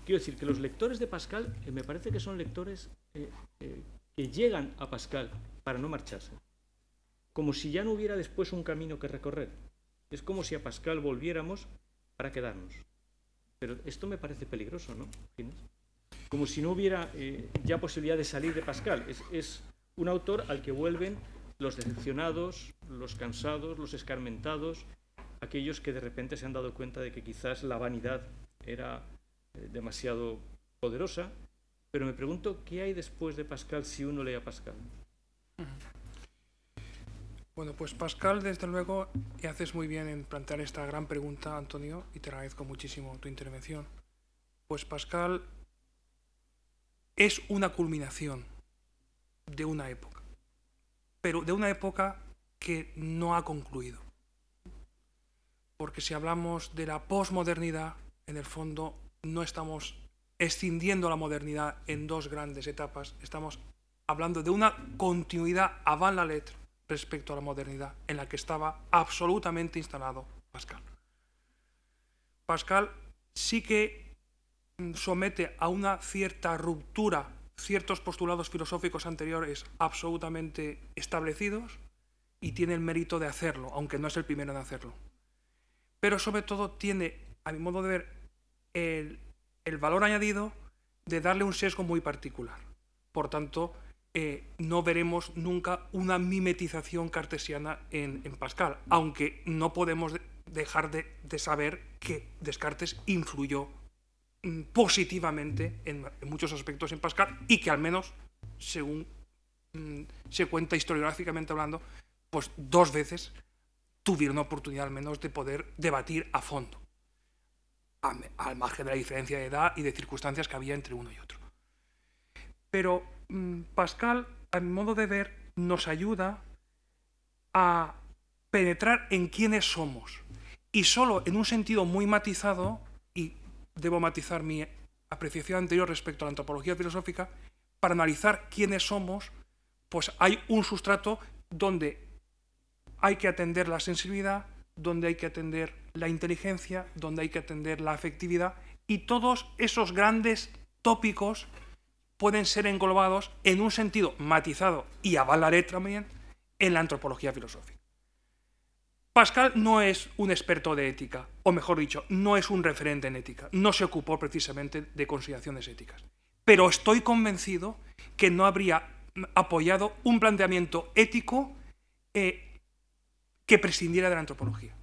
Quiero decir que los lectores de Pascal me parece que son lectores que llegan a Pascal para no marcharse. Como si ya no hubiera después un camino que recorrer. Es como si a Pascal volviéramos para quedarnos. Pero esto me parece peligroso, ¿no? Como si no hubiera eh, ya posibilidad de salir de Pascal. Es, un autor al que vuelven los decepcionados, los cansados, los escarmentados, aquellos que de repente se han dado cuenta de que quizás la vanidad era eh, demasiado poderosa. Pero me pregunto, ¿qué hay después de Pascal si uno lee a Pascal? Bueno, pues Pascal, desde luego, y haces muy bien en plantear esta gran pregunta, Antonio, y te agradezco muchísimo tu intervención. Pues Pascal es una culminación de una época, pero de una época que no ha concluido. Porque si hablamos de la posmodernidad, en el fondo no estamos escindiendo la modernidad en dos grandes etapas, estamos hablando de una continuidad a van la letra respecto a la modernidad en la que estaba absolutamente instalado Pascal. Pascal sí que somete a una cierta ruptura ciertos postulados filosóficos anteriores absolutamente establecidos y tiene el mérito de hacerlo, aunque no es el primero en hacerlo. Pero sobre todo tiene, a mi modo de ver, el, el valor añadido de darle un sesgo muy particular. Por tanto, eh, no veremos nunca una mimetización cartesiana en, Pascal, aunque no podemos dejar de, saber que Descartes influyó mm, positivamente en, muchos aspectos en Pascal y que al menos, según mm, se cuenta historiográficamente hablando, pues dos veces tuvieron oportunidad al menos de poder debatir a fondo, al margen de la diferencia de edad y de circunstancias que había entre uno y otro. Pero Mm, Pascal, a mi modo de ver, nos ayuda a penetrar en quiénes somos. Y solo en un sentido muy matizado, y debo matizar mi apreciación anterior respecto a la antropología filosófica, para analizar quiénes somos, pues hay un sustrato donde hay que atender la sensibilidad, donde hay que atender la inteligencia, donde hay que atender la afectividad, y todos esos grandes tópicos pueden ser englobados en un sentido matizado y avalaré también en la antropología filosófica. Pascal no es un experto de ética, o mejor dicho, no es un referente en ética, no se ocupó precisamente de consideraciones éticas. Pero estoy convencido que no habría apoyado un planteamiento ético eh, que prescindiera de la antropología,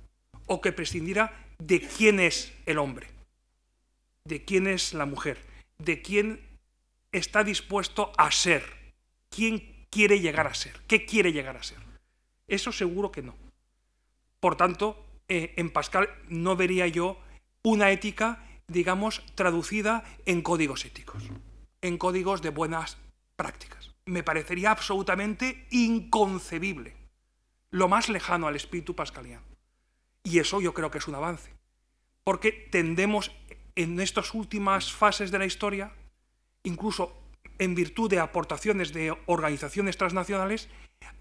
o que prescindiera de quién es el hombre, de quién es la mujer, de quién está dispuesto a ser? ¿Quién quiere llegar a ser? ¿Qué quiere llegar a ser? Eso seguro que no. Por tanto, eh, en Pascal no vería yo una ética, digamos, traducida en códigos éticos, en códigos de buenas prácticas. Me parecería absolutamente inconcebible, lo más lejano al espíritu pascaliano. Y eso yo creo que es un avance, porque tendemos en estas últimas fases de la historia incluso en virtud de aportaciones de organizaciones transnacionales,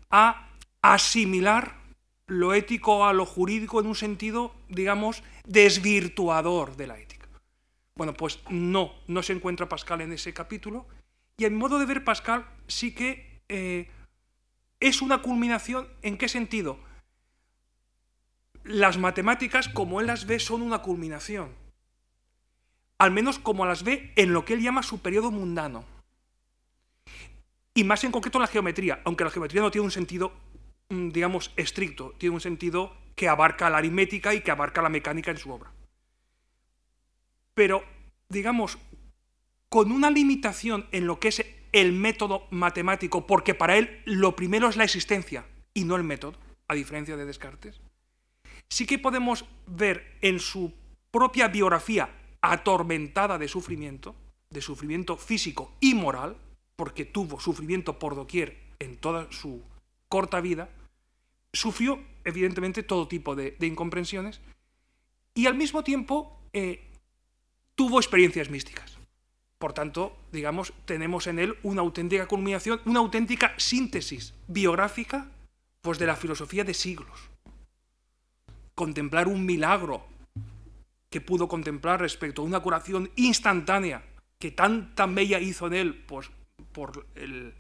a asimilar lo ético a lo jurídico en un sentido, digamos, desvirtuador de la ética. Bueno, pues no, no se encuentra Pascal en ese capítulo. Y en modo de ver Pascal sí que eh, es una culminación, ¿en qué sentido? Las matemáticas, como él las ve, son una culminación al menos como las ve en lo que él llama su periodo mundano. Y más en concreto en la geometría, aunque la geometría no tiene un sentido, mm, digamos, estricto, tiene un sentido que abarca la aritmética y que abarca la mecánica en su obra. Pero, digamos, con una limitación en lo que es el método matemático, porque para él lo primero es la existencia y no el método, a diferencia de Descartes, sí que podemos ver en su propia biografía atormentada de sufrimiento, de sufrimiento físico y moral, porque tuvo sufrimiento por doquier en toda su corta vida, sufrió evidentemente todo tipo de, incomprensiones y al mismo tiempo eh, tuvo experiencias místicas. Por tanto, digamos, tenemos en él una auténtica culminación, una auténtica síntesis biográfica pues, de la filosofía de siglos. Contemplar un milagro que pudo contemplar respecto a una curación instantánea que tanta bella hizo en él pues, por el,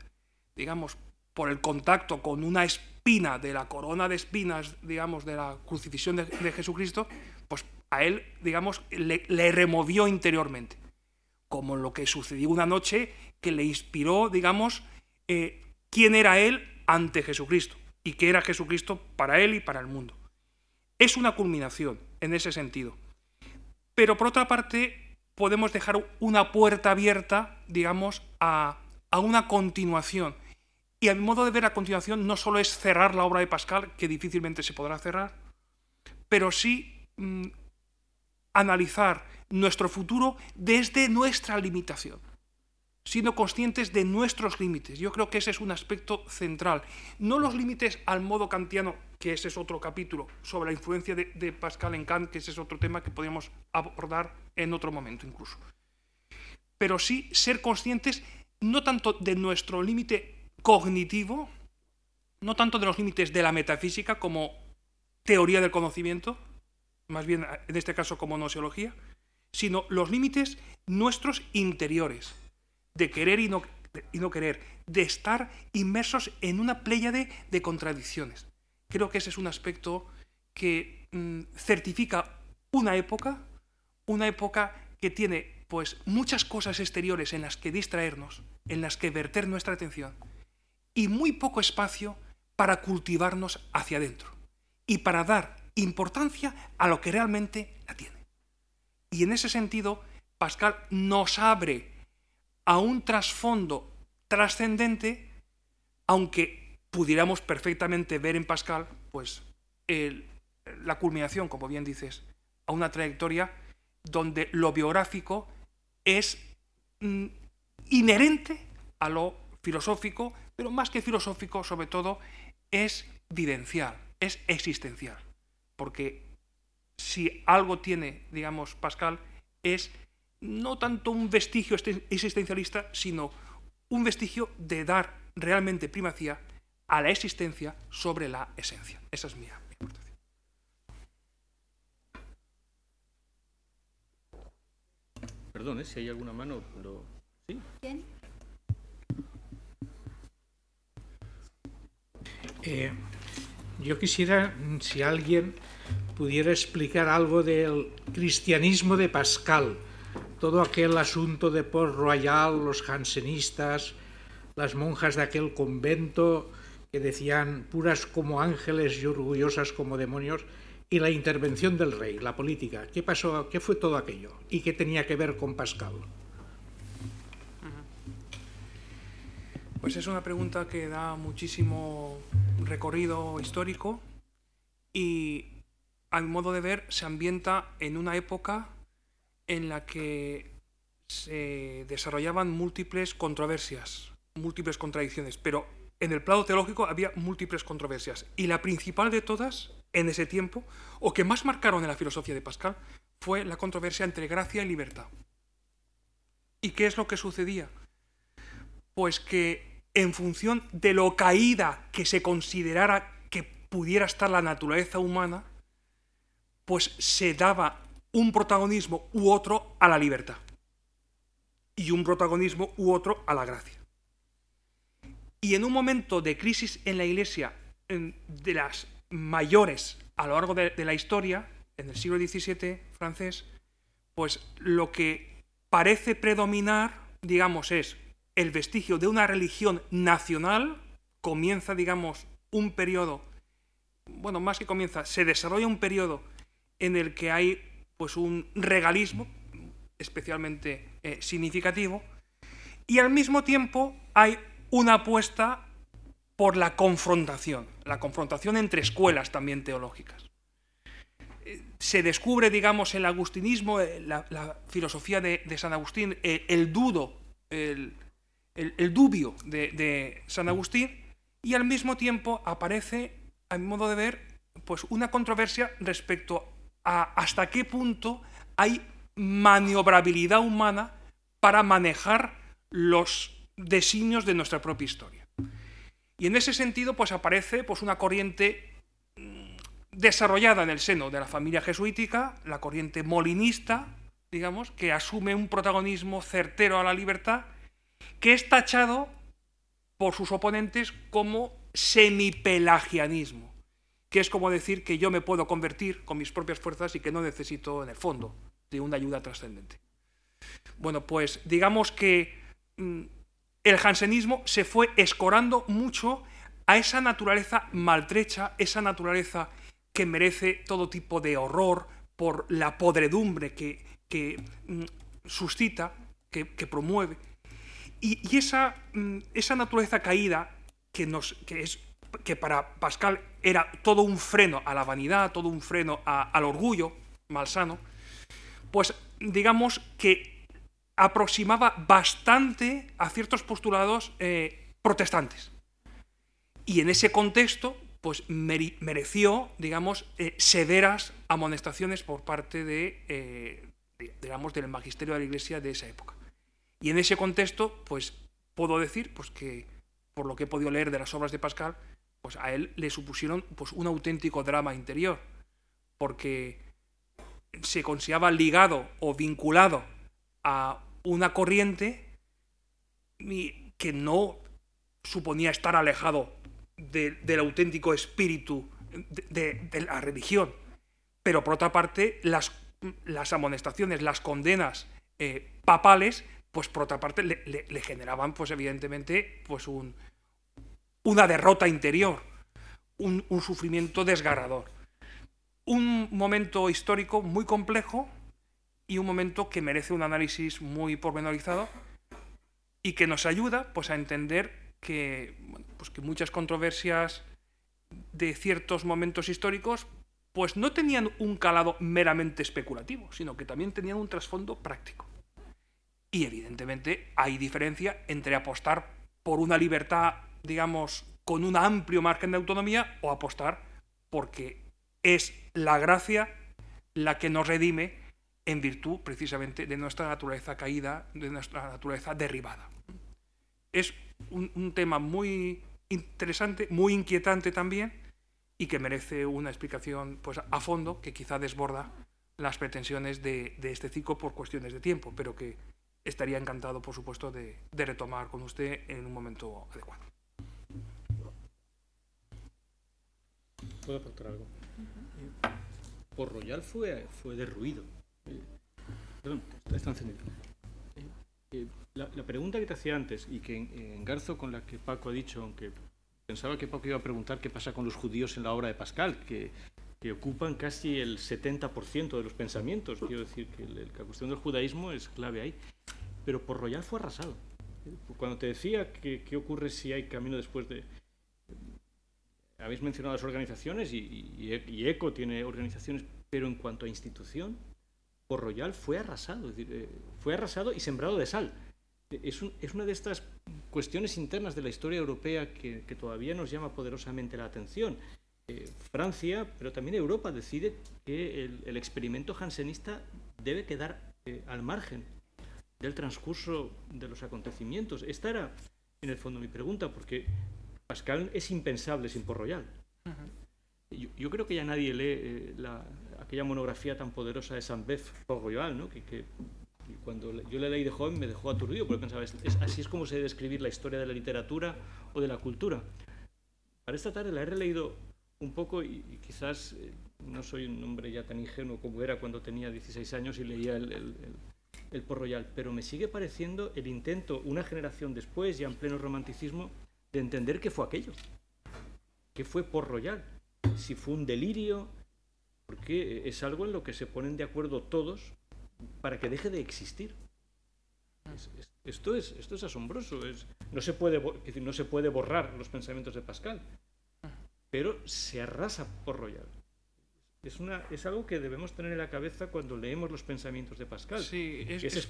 digamos, por el contacto con una espina de la corona de espinas, digamos, de la crucifixión de, Jesucristo, pues a él, digamos, le, removió interiormente. Como lo que sucedió una noche que le inspiró, digamos, eh, quién era él ante Jesucristo y qué era Jesucristo para él y para el mundo. Es una culminación en ese sentido. Pero por otra parte, podemos dejar una puerta abierta, digamos, a, una continuación. Y a mi modo de ver, a continuación no solo es cerrar la obra de Pascal, que difícilmente se podrá cerrar, pero sí mm, analizar nuestro futuro desde nuestra limitación. ...sino conscientes de nuestros límites. Yo creo que ese es un aspecto central. No los límites al modo kantiano, que ese es otro capítulo, sobre la influencia de, Pascal en Kant, que ese es otro tema que podríamos abordar en otro momento incluso. Pero sí ser conscientes no tanto de nuestro límite cognitivo, no tanto de los límites de la metafísica como teoría del conocimiento, más bien en este caso como seología, sino los límites nuestros interiores de querer y no, y no querer, de estar inmersos en una pléyade de contradicciones. Creo que ese es un aspecto que mm, certifica una época, una época que tiene pues muchas cosas exteriores en las que distraernos, en las que verter nuestra atención y muy poco espacio para cultivarnos hacia adentro y para dar importancia a lo que realmente la tiene. Y en ese sentido, Pascal nos abre a un trasfondo trascendente, aunque pudiéramos perfectamente ver en Pascal, pues, la culminación, como bien dices, a una trayectoria donde lo biográfico es mm, inherente a lo filosófico, pero más que filosófico, sobre todo, es vivencial, es existencial. Porque si algo tiene, digamos, Pascal, es no tanto un vestigio existencialista, sino un vestigio de dar realmente primacía a la existencia sobre la esencia. Esa es mi aportación. Perdón, ¿eh? si hay alguna mano. ¿Sí? Eh, yo quisiera, si alguien pudiera explicar algo del cristianismo de Pascal todo aquel asunto de Port Royal, los jansenistas, las monjas de aquel convento que decían puras como ángeles y orgullosas como demonios, y la intervención del rey, la política. ¿Qué pasó? ¿Qué fue todo aquello? ¿Y qué tenía que ver con Pascal? Pues es una pregunta que da muchísimo recorrido histórico y, al modo de ver, se ambienta en una época en la que se desarrollaban múltiples controversias, múltiples contradicciones, pero en el plano teológico había múltiples controversias y la principal de todas en ese tiempo, o que más marcaron en la filosofía de Pascal, fue la controversia entre gracia y libertad. ¿Y qué es lo que sucedía? Pues que en función de lo caída que se considerara que pudiera estar la naturaleza humana, pues se daba un protagonismo u otro a la libertad y un protagonismo u otro a la gracia. Y en un momento de crisis en la Iglesia, de las mayores a lo largo de, la historia, en el siglo XVII francés, pues lo que parece predominar, digamos, es el vestigio de una religión nacional, comienza, digamos, un periodo, bueno, más que comienza, se desarrolla un periodo en el que hay pues un regalismo especialmente eh, significativo, y al mismo tiempo hay una apuesta por la confrontación, la confrontación entre escuelas también teológicas. Eh, se descubre, digamos, el agustinismo, eh, la, filosofía de, San Agustín, el, dudo, el, dubio de, San Agustín, y al mismo tiempo aparece, a mi modo de ver, pues una controversia respecto hasta qué punto hay maniobrabilidad humana para manejar los designios de nuestra propia historia. Y en ese sentido, pues aparece pues, una corriente mm, desarrollada en el seno de la familia jesuítica, la corriente molinista, digamos, que asume un protagonismo certero a la libertad, que es tachado por sus oponentes como semipelagianismo que es como decir que yo me puedo convertir con mis propias fuerzas y que no necesito, en el fondo, de una ayuda trascendente. Bueno, pues digamos que mm, el jansenismo se fue escorando mucho a esa naturaleza maltrecha, esa naturaleza que merece todo tipo de horror por la podredumbre que, mm, suscita, que, promueve. Y, esa, mm, esa naturaleza caída que, nos, que es que para Pascal era todo un freno a la vanidad, todo un freno al orgullo malsano, pues digamos que aproximaba bastante a ciertos postulados eh, protestantes. Y en ese contexto, pues mereció, digamos, eh, severas amonestaciones por parte eh, de, digamos, del magisterio de la Iglesia de esa época. Y en ese contexto, pues puedo decir, pues que por lo que he podido leer de las obras de Pascal, pues a él le supusieron pues, un auténtico drama interior, porque se consideraba ligado o vinculado a una corriente que no suponía estar alejado del auténtico espíritu de, la religión. Pero por otra parte, las, las amonestaciones, las condenas eh, papales, pues por otra parte le, le generaban, pues evidentemente, pues un, una derrota interior, un, sufrimiento desgarrador. Un momento histórico muy complejo y un momento que merece un análisis muy pormenorizado y que nos ayuda pues, a entender que, pues, que muchas controversias de ciertos momentos históricos pues no tenían un calado meramente especulativo, sino que también tenían un trasfondo práctico. Y evidentemente hay diferencia entre apostar por una libertad digamos, con un amplio margen de autonomía o apostar porque es la gracia la que nos redime en virtud precisamente de nuestra naturaleza caída, de nuestra naturaleza derribada. Es un, tema muy interesante, muy inquietante también y que merece una explicación pues, a fondo que quizá desborda las pretensiones de, este ciclo por cuestiones de tiempo, pero que estaría encantado, por supuesto, de retomar con usted en un momento adecuado. puedo aportar algo. Por Royal fue, fue derruido. Eh, perdón, está encendido. Eh, eh, la, pregunta que te hacía antes y que engarzo con la que Paco ha dicho, aunque pensaba que Paco iba a preguntar qué pasa con los judíos en la obra de Pascal, que, que ocupan casi el 70% de los pensamientos. Quiero decir que la cuestión del judaísmo es clave ahí. Pero por Royal fue arrasado. Cuando te decía que, qué ocurre si hay camino después de, habéis mencionado las organizaciones y, ECO e tiene organizaciones, pero en cuanto a institución, por Royal fue arrasado, eh, fue arrasado y sembrado de sal. Es, una de estas cuestiones internas de la historia europea que, todavía nos llama poderosamente la atención. Eh, Francia, pero también Europa, decide que el, experimento jansenista debe quedar eh, al margen del transcurso de los acontecimientos. Esta era, en el fondo, mi pregunta, porque Pascal es impensable sin Port Royal. yo, creo que ya nadie lee eh, aquella monografía tan poderosa de Saint-Bev Port Royal, ¿no? que, cuando yo la leí de joven me dejó aturdido, porque pensaba, así es como se debe escribir la historia de la literatura o de la cultura. Para esta tarde la he releído un poco y, quizás eh, no soy un hombre ya tan ingenuo como era cuando tenía 16 años y leía el, el, el Royal, pero me sigue pareciendo el intento, una generación después, ya en pleno romanticismo, de entender qué fue aquello, qué fue por Royal, si fue un delirio, porque es algo en lo que se ponen de acuerdo todos para que deje de existir. esto, es, esto es asombroso, es, no, se puede, no se puede borrar los pensamientos de Pascal, pero se arrasa por Royal es, una, es algo que debemos tener en la cabeza cuando leemos los pensamientos de Pascal. Sí, es,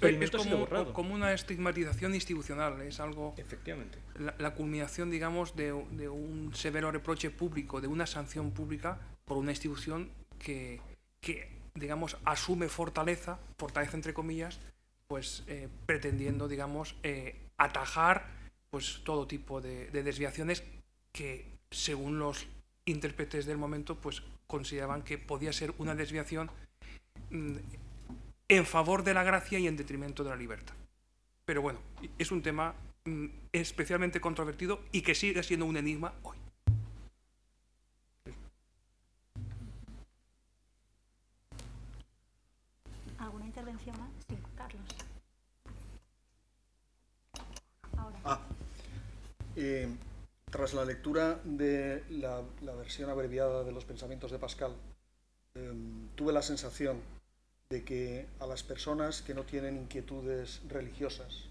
como, una estigmatización institucional, es algo... Efectivamente. La, culminación, digamos, de, de, un severo reproche público, de una sanción pública por una institución que, que digamos, asume fortaleza, fortaleza entre comillas, pues eh, pretendiendo, digamos, eh, atajar pues todo tipo de, de desviaciones que, según los intérpretes del momento, pues consideraban que podía ser una desviación mm, en favor de la gracia y en detrimento de la libertad. Pero bueno, es un tema mm, especialmente controvertido y que sigue siendo un enigma hoy. tras la lectura de la, versión abreviada de los pensamientos de Pascal, em, tuve la sensación de que a las personas que no tienen inquietudes religiosas,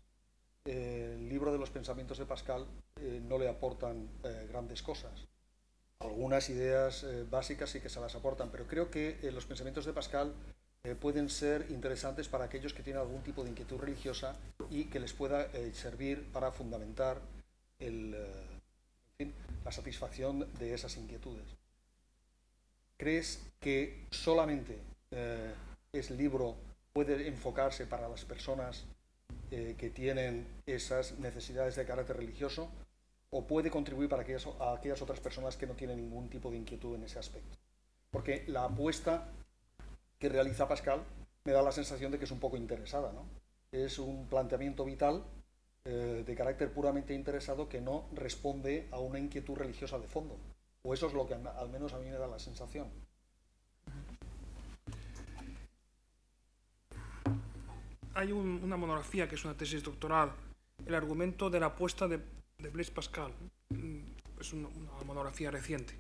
eh, el libro de los pensamientos de Pascal eh, no le aportan eh, grandes cosas. Algunas ideas básicas sí que se las aportan, pero creo que los pensamientos de Pascal pueden ser interesantes para aquellos que tienen algún tipo de inquietud religiosa y que les pueda servir para fundamentar el la satisfacción de esas inquietudes. ¿Crees que solamente eh, libro puede enfocarse para las personas eh, que tienen esas necesidades de carácter religioso o puede contribuir para aquellas, a aquellas otras personas que no tienen ningún tipo de inquietud en ese aspecto? Porque la apuesta que realiza Pascal me da la sensación de que es un poco interesada, ¿no? Es un planteamiento vital eh, de carácter puramente interesado que no responde a una inquietud religiosa de fondo. O eso es lo que al menos a mí me da la sensación. Hay una monografía que es una tesis doctoral, el argumento de la apuesta de, de Blaise Pascal. Mm, es una, monografía reciente.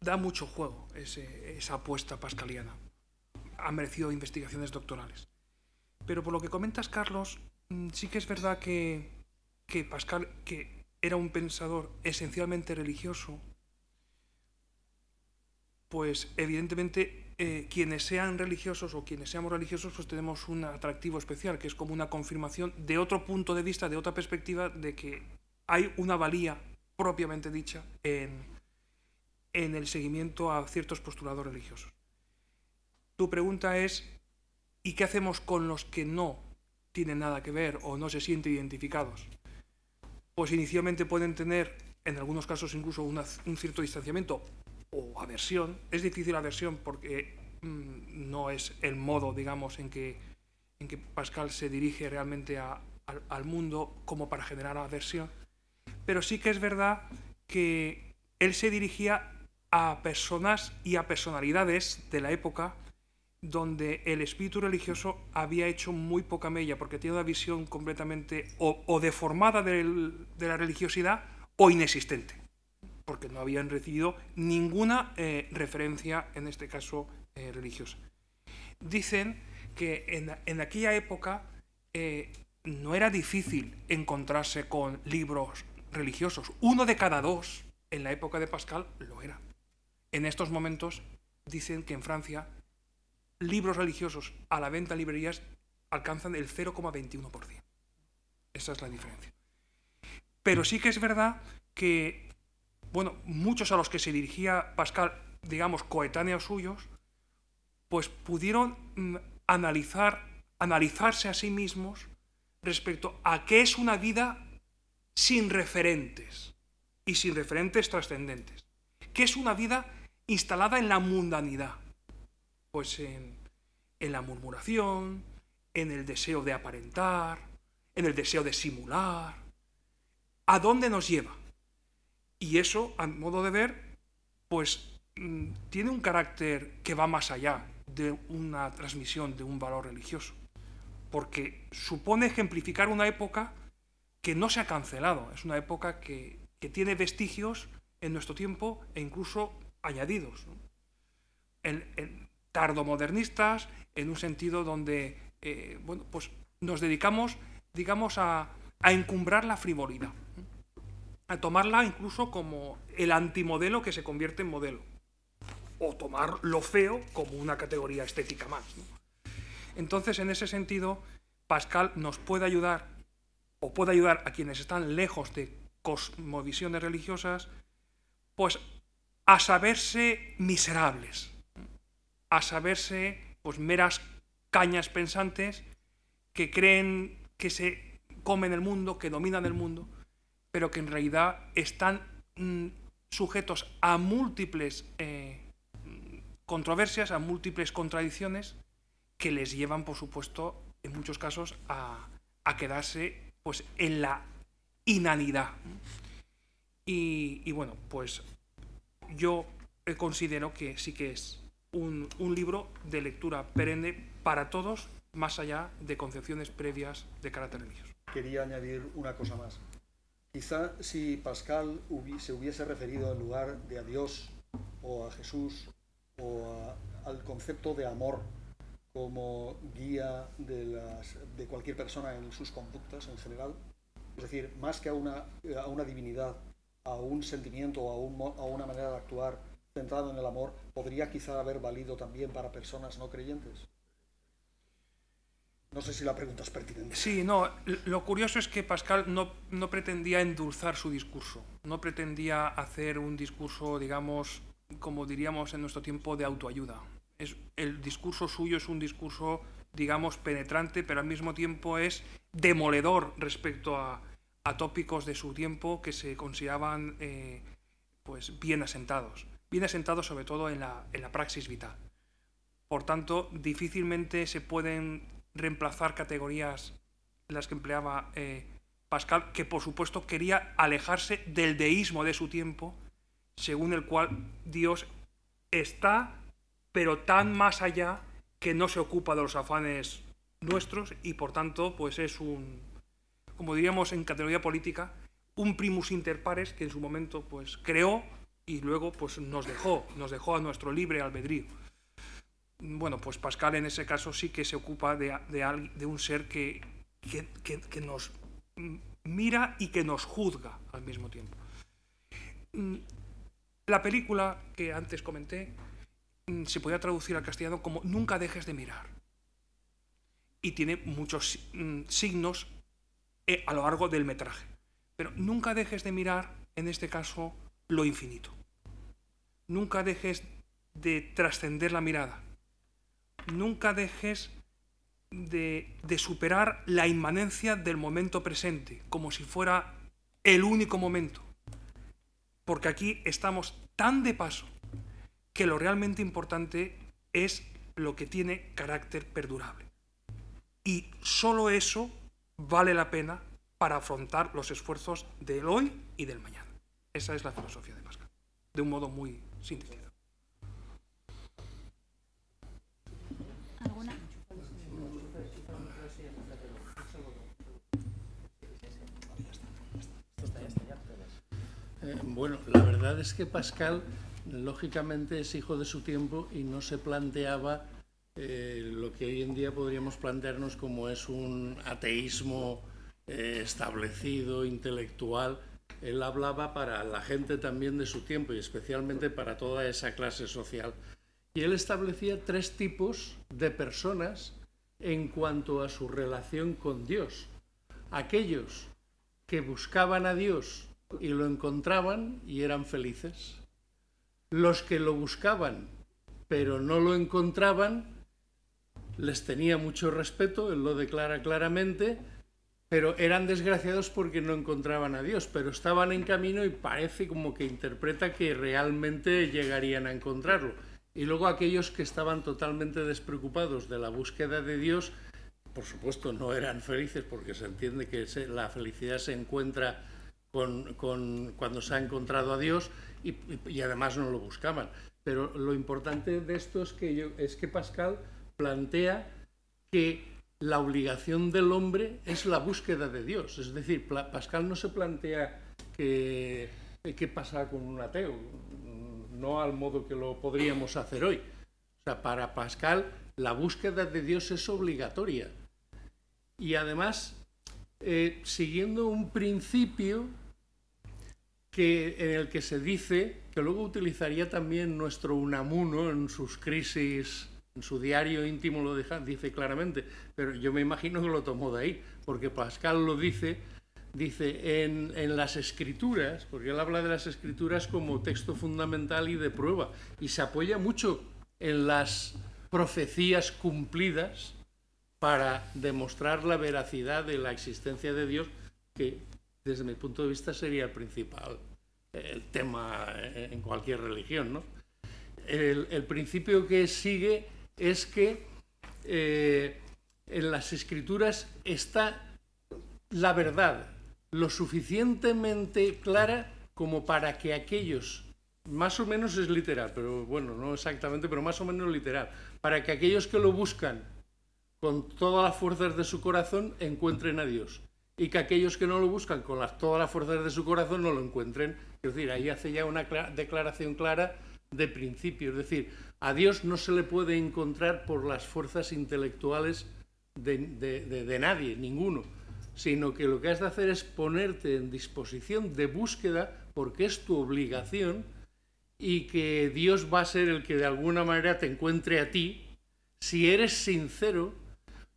Da mucho juego ese, esa apuesta pascaliana. Ha merecido investigaciones doctorales. Pero por lo que comentas, Carlos, Mm, sí que es verdad que, Pascal, que era un pensador esencialmente religioso, pues evidentemente eh, quienes sean religiosos o quienes seamos religiosos pues tenemos un atractivo especial, que es como una confirmación de otro punto de vista, de otra perspectiva, de que hay una valía propiamente dicha en el seguimiento a ciertos postulados religiosos. Tu pregunta es, ¿y qué hacemos con los que no tienen nada que ver o no se sienten identificados, pues inicialmente pueden tener, en algunos casos incluso un cierto distanciamiento o aversión. Es difícil aversión porque mm, no es el modo, digamos, en que, en que Pascal se dirige realmente al mundo como para generar aversión. Pero sí que es verdad que él se dirigía a personas y a personalidades de la época donde el espíritu religioso había hecho muy poca mella, porque tiene una visión completamente o, deformada de la religiosidad o inexistente, porque no habían recibido ninguna eh, referencia, en este caso, eh, religiosa. Dicen que en, aquella época eh, no era difícil encontrarse con libros religiosos. Uno de cada dos, en la época de Pascal, lo era. En estos momentos dicen que en Francia libros religiosos a la venta en librerías alcanzan el 0,21%. Esa es la diferencia. Pero sí que es verdad que, bueno, muchos a los que se dirigía Pascal, digamos, coetáneos suyos, pues pudieron mm, analizar, analizarse a sí mismos respecto a qué es una vida sin referentes y sin referentes trascendentes. ¿Qué es una vida instalada en la mundanidad? pues en, la murmuración, en el deseo de aparentar, en el deseo de simular. ¿A dónde nos lleva? Y eso, a modo de ver, pues mm, tiene un carácter que va más allá de una transmisión de un valor religioso, porque supone ejemplificar una época que no se ha cancelado, es una época que, tiene vestigios en nuestro tiempo e incluso añadidos tardomodernistas, en un sentido donde eh, bueno, pues nos dedicamos, digamos, a, encumbrar la frivolidad, a tomarla incluso como el antimodelo que se convierte en modelo, o tomar lo feo como una categoría estética más. Entonces, en ese sentido, Pascal nos puede ayudar, o puede ayudar a quienes están lejos de cosmovisiones religiosas, pues a saberse miserables, a saberse pues meras cañas pensantes que creen que se comen el mundo, que dominan el mundo, pero que en realidad están mm, sujetos a múltiples eh, controversias, a múltiples contradicciones que les llevan, por supuesto, en muchos casos a, quedarse pues en la inanidad. y bueno, pues yo considero que sí que es un, libro de lectura perenne para todos, más allá de concepciones previas de carácter religioso. Quería añadir una cosa más. Quizá si Pascal se hubiese referido al lugar de a Dios o a Jesús o al concepto de amor como guía de, cualquier persona en sus conductas en general, es decir, más que a una, una divinidad, a un sentimiento, o a una manera de actuar, centrado en el amor podría quizá haber valido también para personas no creyentes? No sé si la pregunta es pertinente. Sí, no, lo curioso es que Pascal no, no pretendía endulzar su discurso, no pretendía hacer un discurso, digamos, como diríamos en nuestro tiempo, de autoayuda. Es, el discurso suyo es un discurso, digamos, penetrante, pero al mismo tiempo es demoledor respecto a, tópicos de su tiempo que se consideraban eh, pues bien asentados viene asentado sobre todo en la, en la praxis vital. Por tanto, difícilmente se pueden reemplazar categorías las que empleaba eh, Pascal, que por supuesto quería alejarse del deísmo de su tiempo, según el cual Dios está, pero tan más allá que no se ocupa de los afanes nuestros y por tanto pues es un, como diríamos en categoría política, un primus inter pares que en su momento pues creó y luego pues, nos dejó, nos dejó a nuestro libre albedrío. Bueno, pues Pascal en ese caso sí que se ocupa de, un ser que, que nos mira y que nos juzga al mismo tiempo. Mm, la película que antes comenté mm, se podía traducir al castellano como Nunca dejes de mirar. Y tiene muchos mm, signos eh, a lo largo del metraje. Pero nunca dejes de mirar, en este caso, lo infinito nunca dejes de trascender la mirada. Nunca dejes de, superar la inmanencia del momento presente, como si fuera el único momento. Porque aquí estamos tan de paso que lo realmente importante es lo que tiene carácter perdurable. Y solo eso vale la pena para afrontar los esfuerzos del hoy y del mañana. Esa es la filosofía de Pascal, de un modo muy eh, bueno, la verdad es que Pascal lógicamente es hijo de su tiempo y no se planteaba eh, lo que hoy en día podríamos plantearnos como es un ateísmo eh, establecido, intelectual, él hablaba para la gente también de su tiempo y especialmente para toda esa clase social. Y él establecía tres tipos de personas en cuanto a su relación con Dios. Aquellos que buscaban a Dios y lo encontraban y eran felices. Los que lo buscaban pero no lo encontraban, les tenía mucho respeto, él lo declara claramente, pero eran desgraciados porque no encontraban a Dios, pero estaban en camino y parece como que interpreta que realmente llegarían a encontrarlo. Y luego aquellos que estaban totalmente despreocupados de la búsqueda de Dios, por supuesto no eran felices porque se entiende que la felicidad se encuentra con, cuando se ha encontrado a Dios y, además no lo buscaban. Pero lo importante de esto es que Pascal plantea que la obligación del hombre es la búsqueda de Dios. Es decir, Pascal no se plantea que, eh, qué pasa con un ateo, no al modo que lo podríamos hacer hoy. O sea, para Pascal la búsqueda de Dios es obligatoria. Y además, eh, siguiendo un principio que, en el que se dice, que luego utilizaría también nuestro Unamuno en sus crisis en su diario íntimo lo deja, dice claramente, pero yo me imagino que lo tomó de ahí, porque Pascal lo dice, dice en, las escrituras, porque él habla de las escrituras como texto fundamental y de prueba, y se apoya mucho en las profecías cumplidas para demostrar la veracidad de la existencia de Dios, que desde mi punto de vista sería el principal tema en cualquier religión. ¿no? El, el principio que sigue es que eh, en las escrituras está la verdad lo suficientemente clara como para que aquellos, más o menos es literal, pero bueno, no exactamente, pero más o menos literal, para que aquellos que lo buscan con todas las fuerzas de su corazón encuentren a Dios y que aquellos que no lo buscan con todas las fuerzas de su corazón no lo encuentren. Es decir, ahí hace ya una declaración clara de principio. Es decir, a Dios no se le puede encontrar por las fuerzas intelectuales de, nadie, ninguno, sino que lo que has de hacer es ponerte en disposición de búsqueda porque es tu obligación y que Dios va a ser el que de alguna manera te encuentre a ti. Si eres sincero,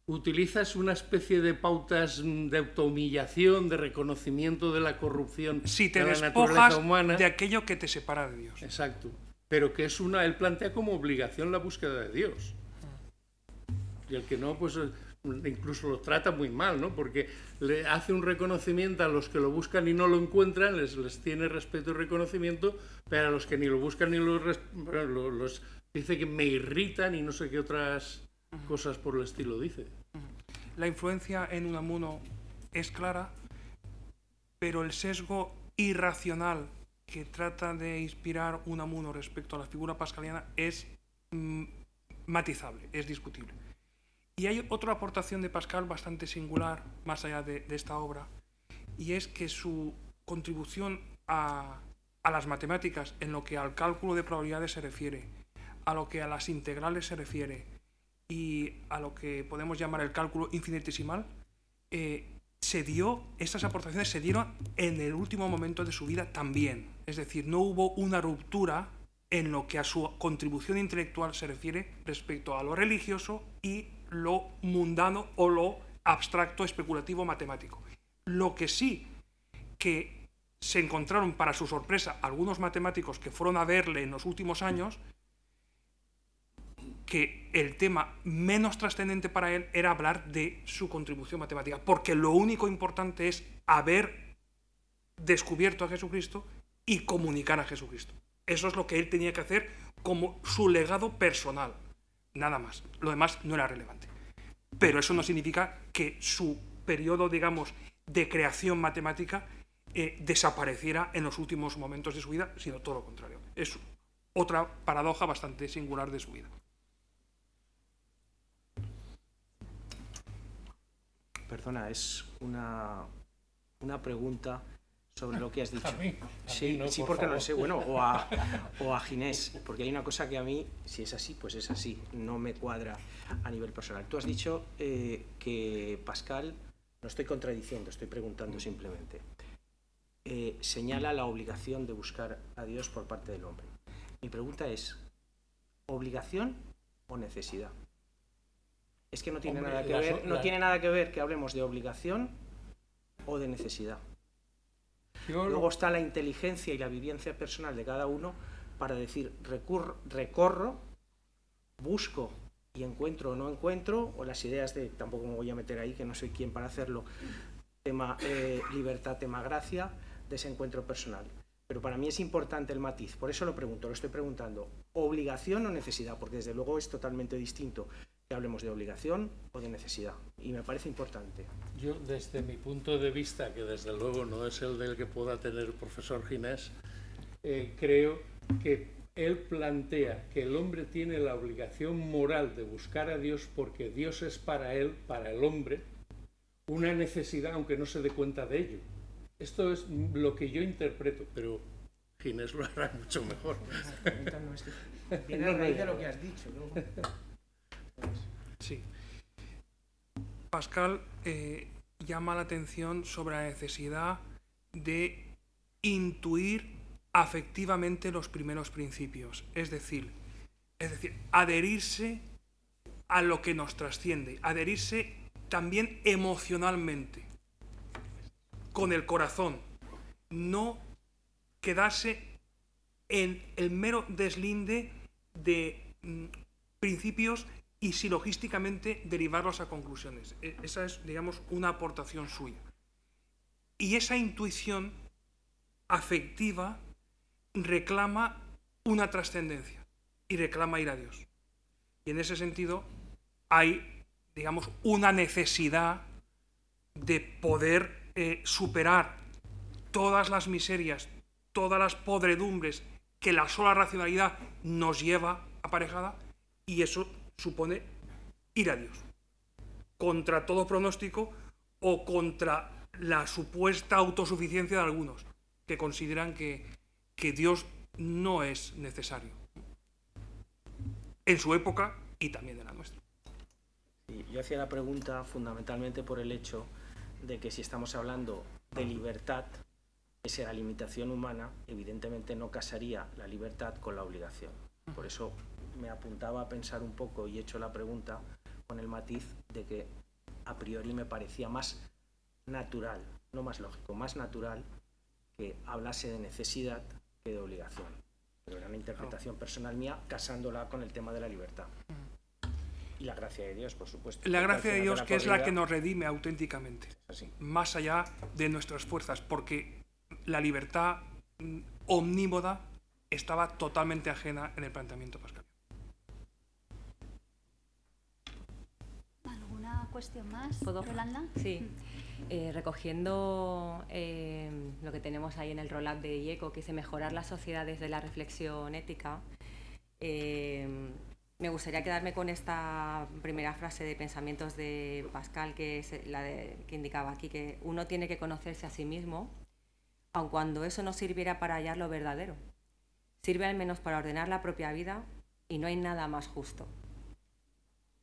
utilizas una especie de pautas de autohumillación, de reconocimiento de la corrupción si te de la naturaleza humana. de aquello que te separa de Dios. Exacto pero que es una, él plantea como obligación la búsqueda de Dios. Y el que no, pues eh, incluso lo trata muy mal, ¿no? Porque le hace un reconocimiento a los que lo buscan y no lo encuentran, les, les tiene respeto y reconocimiento, pero a los que ni lo buscan ni lo, los dice que me irritan y no sé qué otras cosas por el estilo dice. La influencia en Unamuno es clara, pero el sesgo irracional que trata de inspirar un amuno respecto a la figura pascaliana es mm, matizable, es discutible. Y hay otra aportación de Pascal bastante singular, más allá de, esta obra, y es que su contribución a, las matemáticas en lo que al cálculo de probabilidades se refiere, a lo que a las integrales se refiere y a lo que podemos llamar el cálculo infinitesimal, eh, se dio, estas aportaciones se dieron en el último momento de su vida también. Es decir, no hubo una ruptura en lo que a su contribución intelectual se refiere respecto a lo religioso y lo mundano o lo abstracto, especulativo, matemático. Lo que sí que se encontraron para su sorpresa algunos matemáticos que fueron a verle en los últimos años que el tema menos trascendente para él era hablar de su contribución matemática, porque lo único importante es haber descubierto a Jesucristo y comunicar a Jesucristo. Eso es lo que él tenía que hacer como su legado personal, nada más. Lo demás no era relevante. Pero eso no significa que su periodo, digamos, de creación matemática eh, desapareciera en los últimos momentos de su vida, sino todo lo contrario. Es otra paradoja bastante singular de su vida. perdona, es una, pregunta sobre lo que has dicho. A mí, sí, sí, porque no sé, bueno, o a, Ginés, porque hay una cosa que a mí, si es así, pues es así, no me cuadra a nivel personal. Tú has dicho eh, que Pascal, no estoy contradiciendo, estoy preguntando simplemente, eh, señala la obligación de buscar a Dios por parte del hombre. Mi pregunta es, ¿obligación o necesidad? Es que no tiene nada que ver, no tiene nada que ver que hablemos de obligación o de necesidad. Luego está la inteligencia y la vivencia personal de cada uno para decir recorro, busco y encuentro o no encuentro, o las ideas de, tampoco me voy a meter ahí, que no soy quien para hacerlo, tema eh, libertad, tema gracia, desencuentro personal. Pero para mí es importante el matiz, por eso lo pregunto, lo estoy preguntando, obligación o necesidad, porque desde luego es totalmente distinto hablemos de obligación o de necesidad. Y me parece importante. Yo, desde mi punto de vista, que desde luego no es el del que pueda tener el profesor Ginés, eh, creo que él plantea que el hombre tiene la obligación moral de buscar a Dios porque Dios es para él, para el hombre, una necesidad aunque no se dé cuenta de ello. Esto es lo que yo interpreto, pero Ginés lo hará mucho mejor. de lo que has dicho. Sí. Pascal eh, llama la atención sobre la necesidad de intuir afectivamente los primeros principios, es decir, es decir, adherirse a lo que nos trasciende, adherirse también emocionalmente, con el corazón, no quedarse en el mero deslinde de mm, principios y si logísticamente derivarlos a conclusiones. E, esa es, digamos, una aportación suya. Y esa intuición afectiva reclama una trascendencia y reclama ir a Dios. Y en ese sentido hay, digamos, una necesidad de poder eh, superar todas las miserias, todas las podredumbres que la sola racionalidad nos lleva aparejada y eso supone ir a Dios, contra todo pronóstico o contra la supuesta autosuficiencia de algunos, que consideran que, Dios no es necesario, en su época y también en la nuestra. yo hacía la pregunta fundamentalmente por el hecho de que si estamos hablando de libertad, esa la limitación humana, evidentemente no casaría la libertad con la obligación. Por eso me apuntaba a pensar un poco y he hecho la pregunta con el matiz de que a priori me parecía más natural, no más lógico, más natural que hablase de necesidad que de obligación. Pero era una interpretación personal mía casándola con el tema de la libertad. Mm. Y la gracia de Dios, por supuesto. La gracia de Dios que es la que nos redime auténticamente. Más allá de nuestras fuerzas, porque la libertad mm, omnímoda estaba totalmente ajena en el planteamiento pascal. cuestión más, ¿Puedo? Rolanda? Sí, mm. eh, recogiendo eh, lo que tenemos ahí en el roll-up de IECO, que es mejorar las sociedades de la reflexión ética, eh, me gustaría quedarme con esta primera frase de pensamientos de Pascal, que es la que indicaba aquí, que uno tiene que conocerse a sí mismo, aun cuando eso no sirviera para hallar lo verdadero. Sirve al menos para ordenar la propia vida y no hay nada más justo.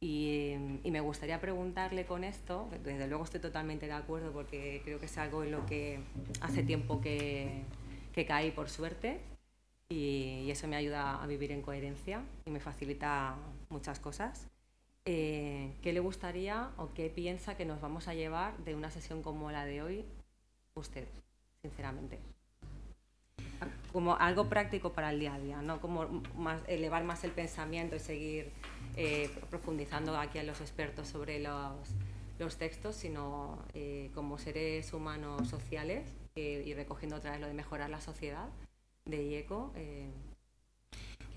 Y, me gustaría preguntarle con esto, desde luego estoy totalmente de acuerdo porque creo que es algo en lo que hace tiempo que, que caí por suerte y, eso me ayuda a vivir en coherencia y me facilita muchas cosas. Eh, ¿Qué le gustaría o qué piensa que nos vamos a llevar de una sesión como la de hoy usted, sinceramente? Como algo práctico para el día a día, no como más, elevar más el pensamiento y seguir eh, profundizando aquí a los expertos sobre los, textos, sino eh, como seres humanos sociales eh, y recogiendo otra vez lo de mejorar la sociedad de IECO.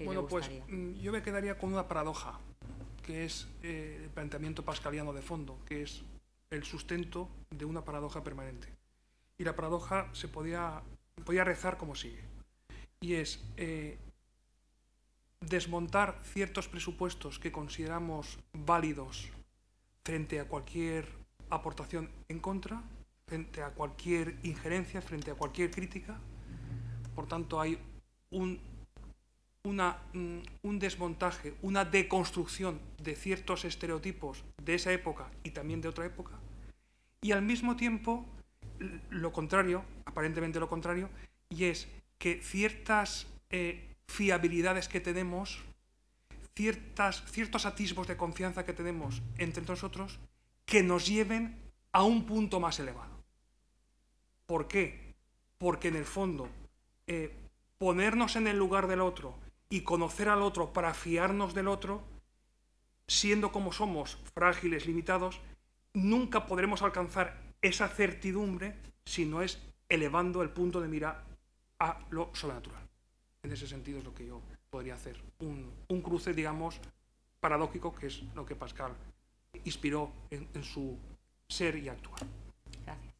bueno, pues mm, yo me quedaría con una paradoja, que es el planteamiento pascaliano de fondo, que es el sustento de una paradoja permanente. Y la paradoja se podía, podía rezar como sigue. Y es, desmontar ciertos presupuestos que consideramos válidos frente a cualquier aportación en contra, frente a cualquier injerencia, frente a cualquier crítica. Por tanto, hay un, una, mm, un desmontaje, una deconstrucción de ciertos estereotipos de esa época y también de otra época. Y al mismo tiempo, lo contrario, aparentemente lo contrario, y es que ciertas eh, fiabilidades que tenemos, ciertas, ciertos atisbos de confianza que tenemos entre nosotros que nos lleven a un punto más elevado. ¿Por qué? Porque en el fondo, eh, ponernos en el lugar del otro y conocer al otro para fiarnos del otro, siendo como somos frágiles, limitados, nunca podremos alcanzar esa certidumbre si no es elevando el punto de mira a lo sobrenatural. En ese sentido es lo que yo podría hacer. Un, un cruce, digamos, paradójico, que es lo que Pascal inspiró en, su ser y actuar. Gracias.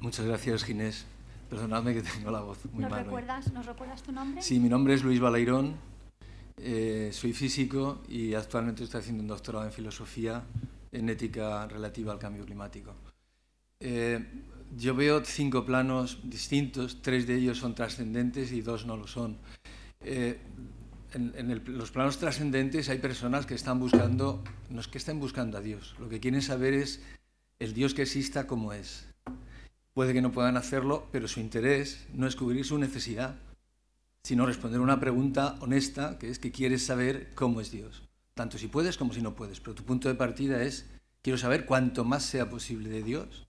Muchas gracias, Ginés. Perdonadme que tengo la voz muy ¿Nos ¿eh? Recuerdas, ¿Nos recuerdas tu nombre? Sí, mi nombre es Luis Balairón, eh, soy físico y actualmente estoy haciendo un doctorado en filosofía en ética relativa al cambio climático. Eh, yo veo cinco planos distintos, tres de ellos son trascendentes y dos no lo son. Eh, en, los planos trascendentes hay personas que están buscando, no es que estén buscando a Dios, lo que quieren saber es el Dios que exista como es. Puede que no puedan hacerlo, pero su interés no es cubrir su necesidad, sino responder una pregunta honesta, que es que quieres saber cómo es Dios, tanto si puedes como si no puedes, pero tu punto de partida es, quiero saber cuanto más sea posible de Dios.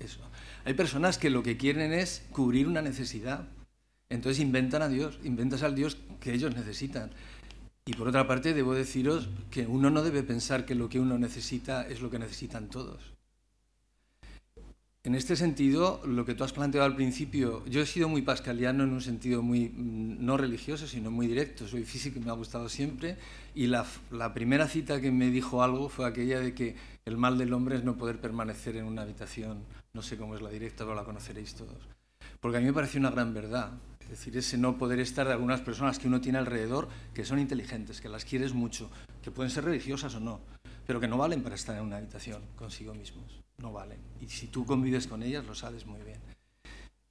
Eso. Hay personas que lo que quieren es cubrir una necesidad. Entonces inventan a Dios, inventas al Dios que ellos necesitan. Y por otra parte, debo deciros que uno no debe pensar que lo que uno necesita es lo que necesitan todos. En este sentido, lo que tú has planteado al principio, yo he sido muy pascaliano en un sentido muy mm, no religioso, sino muy directo. Soy físico y me ha gustado siempre. Y la, la primera cita que me dijo algo fue aquella de que el mal del hombre es no poder permanecer en una habitación no sé cómo es la directa, pero la conoceréis todos. Porque a mí me parece una gran verdad, es decir, ese no poder estar de algunas personas que uno tiene alrededor, que son inteligentes, que las quieres mucho, que pueden ser religiosas o no, pero que no valen para estar en una habitación consigo mismos, no valen. Y si tú convives con ellas, lo sabes muy bien.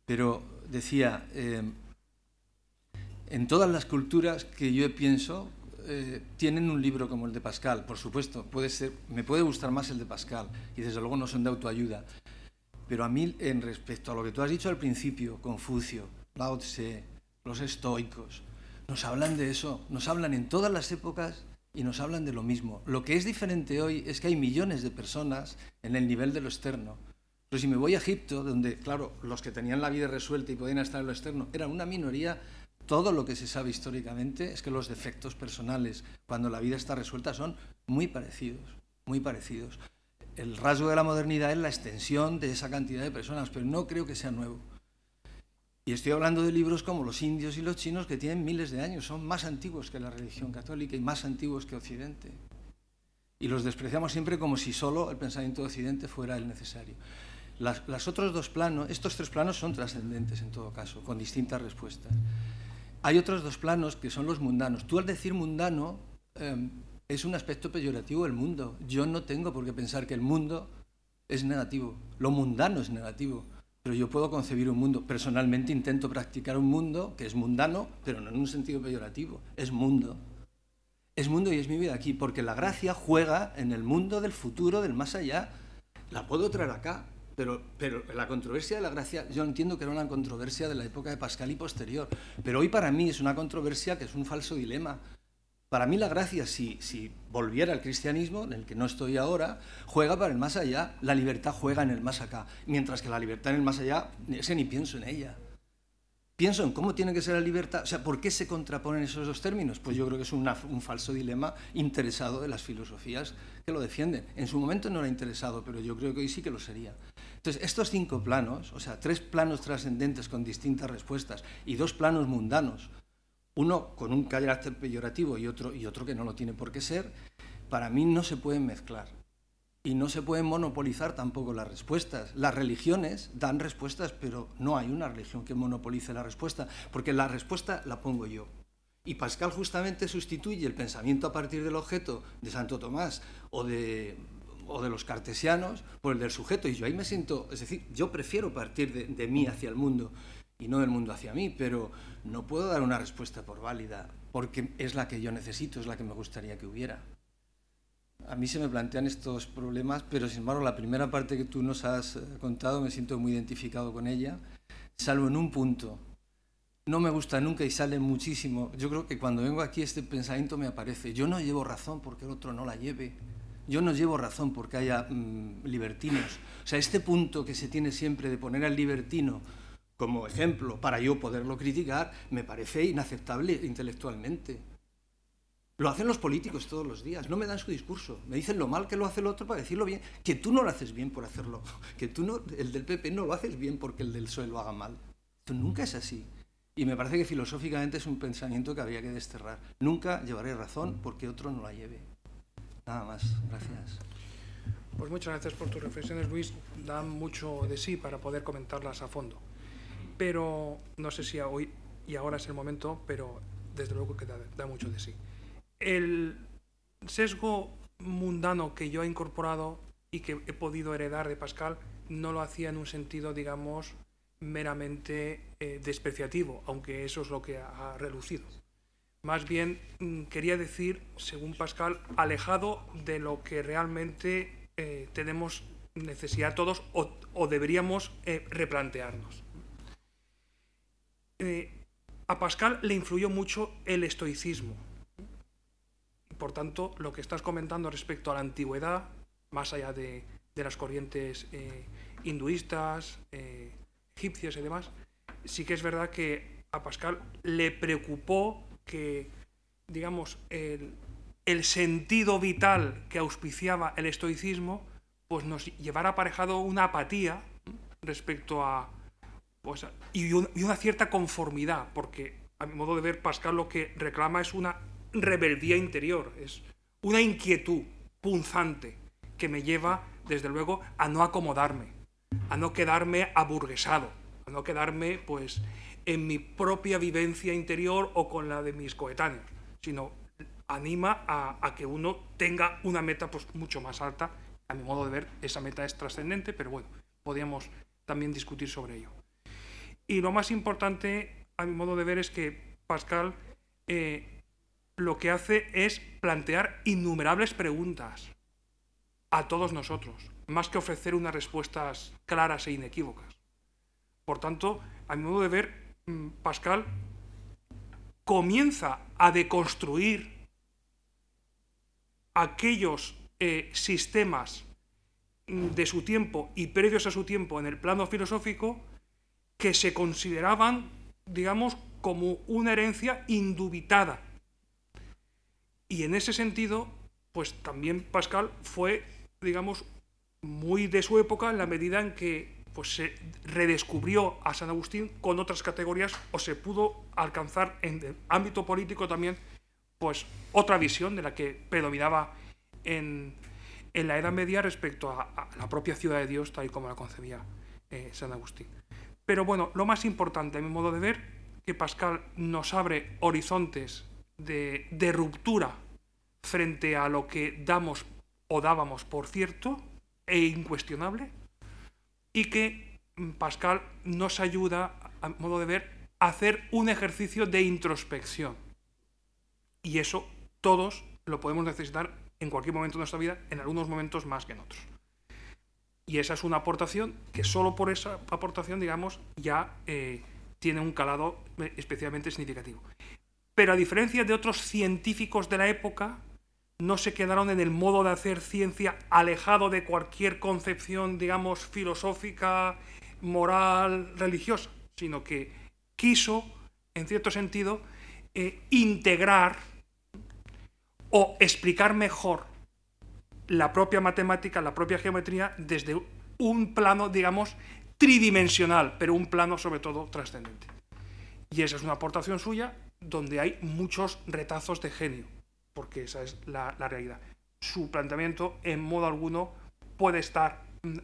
Pero decía, eh, en todas las culturas que yo pienso, eh, tienen un libro como el de Pascal, por supuesto, puede ser, me puede gustar más el de Pascal, y desde luego no son de autoayuda, pero a mí, en respecto a lo que tú has dicho al principio, Confucio, Lao Tse, los estoicos, nos hablan de eso, nos hablan en todas las épocas y nos hablan de lo mismo. Lo que es diferente hoy es que hay millones de personas en el nivel de lo externo. Pero si me voy a Egipto, donde, claro, los que tenían la vida resuelta y podían estar en lo externo eran una minoría, todo lo que se sabe históricamente es que los defectos personales, cuando la vida está resuelta, son muy parecidos, muy parecidos el rasgo de la modernidad es la extensión de esa cantidad de personas, pero no creo que sea nuevo. Y estoy hablando de libros como Los indios y los chinos, que tienen miles de años, son más antiguos que la religión católica y más antiguos que Occidente. Y los despreciamos siempre como si solo el pensamiento de Occidente fuera el necesario. Las, otros dos planos, estos tres planos son trascendentes en todo caso, con distintas respuestas. Hay otros dos planos que son los mundanos. Tú al decir mundano, em, es un aspecto peyorativo del mundo. Yo no tengo por qué pensar que el mundo es negativo, lo mundano es negativo, pero yo puedo concebir un mundo. Personalmente intento practicar un mundo que es mundano, pero no en un sentido peyorativo, es mundo. Es mundo y es mi vida aquí, porque la gracia juega en el mundo del futuro, del más allá. La puedo traer acá, pero, pero, la controversia de la gracia, yo entiendo que era una controversia de la época de Pascal y posterior, pero hoy para mí es una controversia que es un falso dilema, para mí la gracia, si, volviera al cristianismo, en el que no estoy ahora, juega para el más allá, la libertad juega en el más acá, mientras que la libertad en el más allá, ese ni pienso en ella. Pienso en cómo tiene que ser la libertad, o sea, ¿por qué se contraponen esos dos términos? Pues yo creo que es un falso dilema interesado de las filosofías que lo defienden. En su momento no era interesado, pero yo creo que hoy sí que lo sería. Entonces, estos cinco planos, o sea, tres planos trascendentes con distintas respuestas y dos planos mundanos, uno con un carácter peyorativo y otro, y otro que no lo tiene por qué ser, para mí no se pueden mezclar. Y no se pueden monopolizar tampoco las respuestas. Las religiones dan respuestas, pero no hay una religión que monopolice la respuesta, porque la respuesta la pongo yo. Y Pascal justamente sustituye el pensamiento a partir del objeto de Santo Tomás o de, de los cartesianos por el del sujeto. Y yo ahí me siento, es decir, yo prefiero partir de, de mí hacia el mundo y no del mundo hacia mí, pero, no puedo dar una respuesta por válida, porque es la que yo necesito, es la que me gustaría que hubiera. A mí se me plantean estos problemas, pero sin embargo la primera parte que tú nos has eh, contado me siento muy identificado con ella, salvo en un punto. No me gusta nunca y sale muchísimo. Yo creo que cuando vengo aquí este pensamiento me aparece. Yo no llevo razón porque el otro no la lleve. Yo no llevo razón porque haya mm, libertinos. O sea, este punto que se tiene siempre de poner al libertino como ejemplo para yo poderlo criticar, me parece inaceptable intelectualmente. Lo hacen los políticos todos los días, no me dan su discurso, me dicen lo mal que lo hace el otro para decirlo bien, que tú no lo haces bien por hacerlo, que tú no, el del PP no lo haces bien porque el del PSOE lo haga mal. nunca es así. Y me parece que filosóficamente es un pensamiento que habría que desterrar. Nunca llevaré razón porque otro no la lleve. Nada más, gracias. Pues muchas gracias por tus reflexiones, Luis. Dan mucho de sí para poder comentarlas a fondo pero no sé si hoy y ahora es el momento, pero desde luego que da, mucho de sí. El sesgo mundano que yo he incorporado y que he podido heredar de Pascal no lo hacía en un sentido, digamos, meramente eh, despreciativo, aunque eso es lo que ha relucido. Más bien mm, quería decir, según Pascal, alejado de lo que realmente eh, tenemos necesidad todos o, deberíamos eh, replantearnos. Eh, a Pascal le influyó mucho el estoicismo. Por tanto, lo que estás comentando respecto a la antigüedad, más allá de, las corrientes eh, hinduistas, eh, egipcias y demás, sí que es verdad que a Pascal le preocupó que, digamos, el, el sentido vital que auspiciaba el estoicismo, pues nos llevara aparejado una apatía respecto a, y, una cierta conformidad, porque a mi modo de ver, Pascal lo que reclama es una rebeldía interior, es una inquietud punzante que me lleva, desde luego, a no acomodarme, a no quedarme aburguesado, a no quedarme pues en mi propia vivencia interior o con la de mis coetáneos, sino anima a, a que uno tenga una meta pues, mucho más alta. A mi modo de ver, esa meta es trascendente, pero bueno, podríamos también discutir sobre ello. Y lo más importante, a mi modo de ver, es que Pascal eh, lo que hace es plantear innumerables preguntas a todos nosotros, más que ofrecer unas respuestas claras e inequívocas. Por tanto, a mi modo de ver, mm, Pascal comienza a deconstruir aquellos eh, sistemas mm, de su tiempo y previos a su tiempo en el plano filosófico que se consideraban, digamos, como una herencia indubitada. Y en ese sentido, pues también Pascal fue, digamos, muy de su época en la medida en que pues, se redescubrió a San Agustín con otras categorías o se pudo alcanzar en el ámbito político también pues otra visión de la que predominaba en, en la Edad Media respecto a, la propia ciudad de Dios tal y como la concebía eh, San Agustín. Pero bueno, lo más importante, a mi modo de ver, que Pascal nos abre horizontes de, ruptura frente a lo que damos o dábamos por cierto e incuestionable, y que Pascal nos ayuda, a mi modo de ver, a hacer un ejercicio de introspección. Y eso todos lo podemos necesitar en cualquier momento de nuestra vida, en algunos momentos más que en otros. Y esa es una aportación que solo por esa aportación, digamos, ya eh, tiene un calado eh, especialmente significativo. Pero a diferencia de otros científicos de la época, no se quedaron en el modo de hacer ciencia alejado de cualquier concepción, digamos, filosófica, moral, religiosa, sino que quiso, en cierto sentido, eh, integrar o explicar mejor la propia matemática, la propia geometría, desde un plano, digamos, tridimensional, pero un plano sobre todo trascendente. Y esa es una aportación suya donde hay muchos retazos de genio, porque esa es la, realidad. Su planteamiento en modo alguno puede estar mm,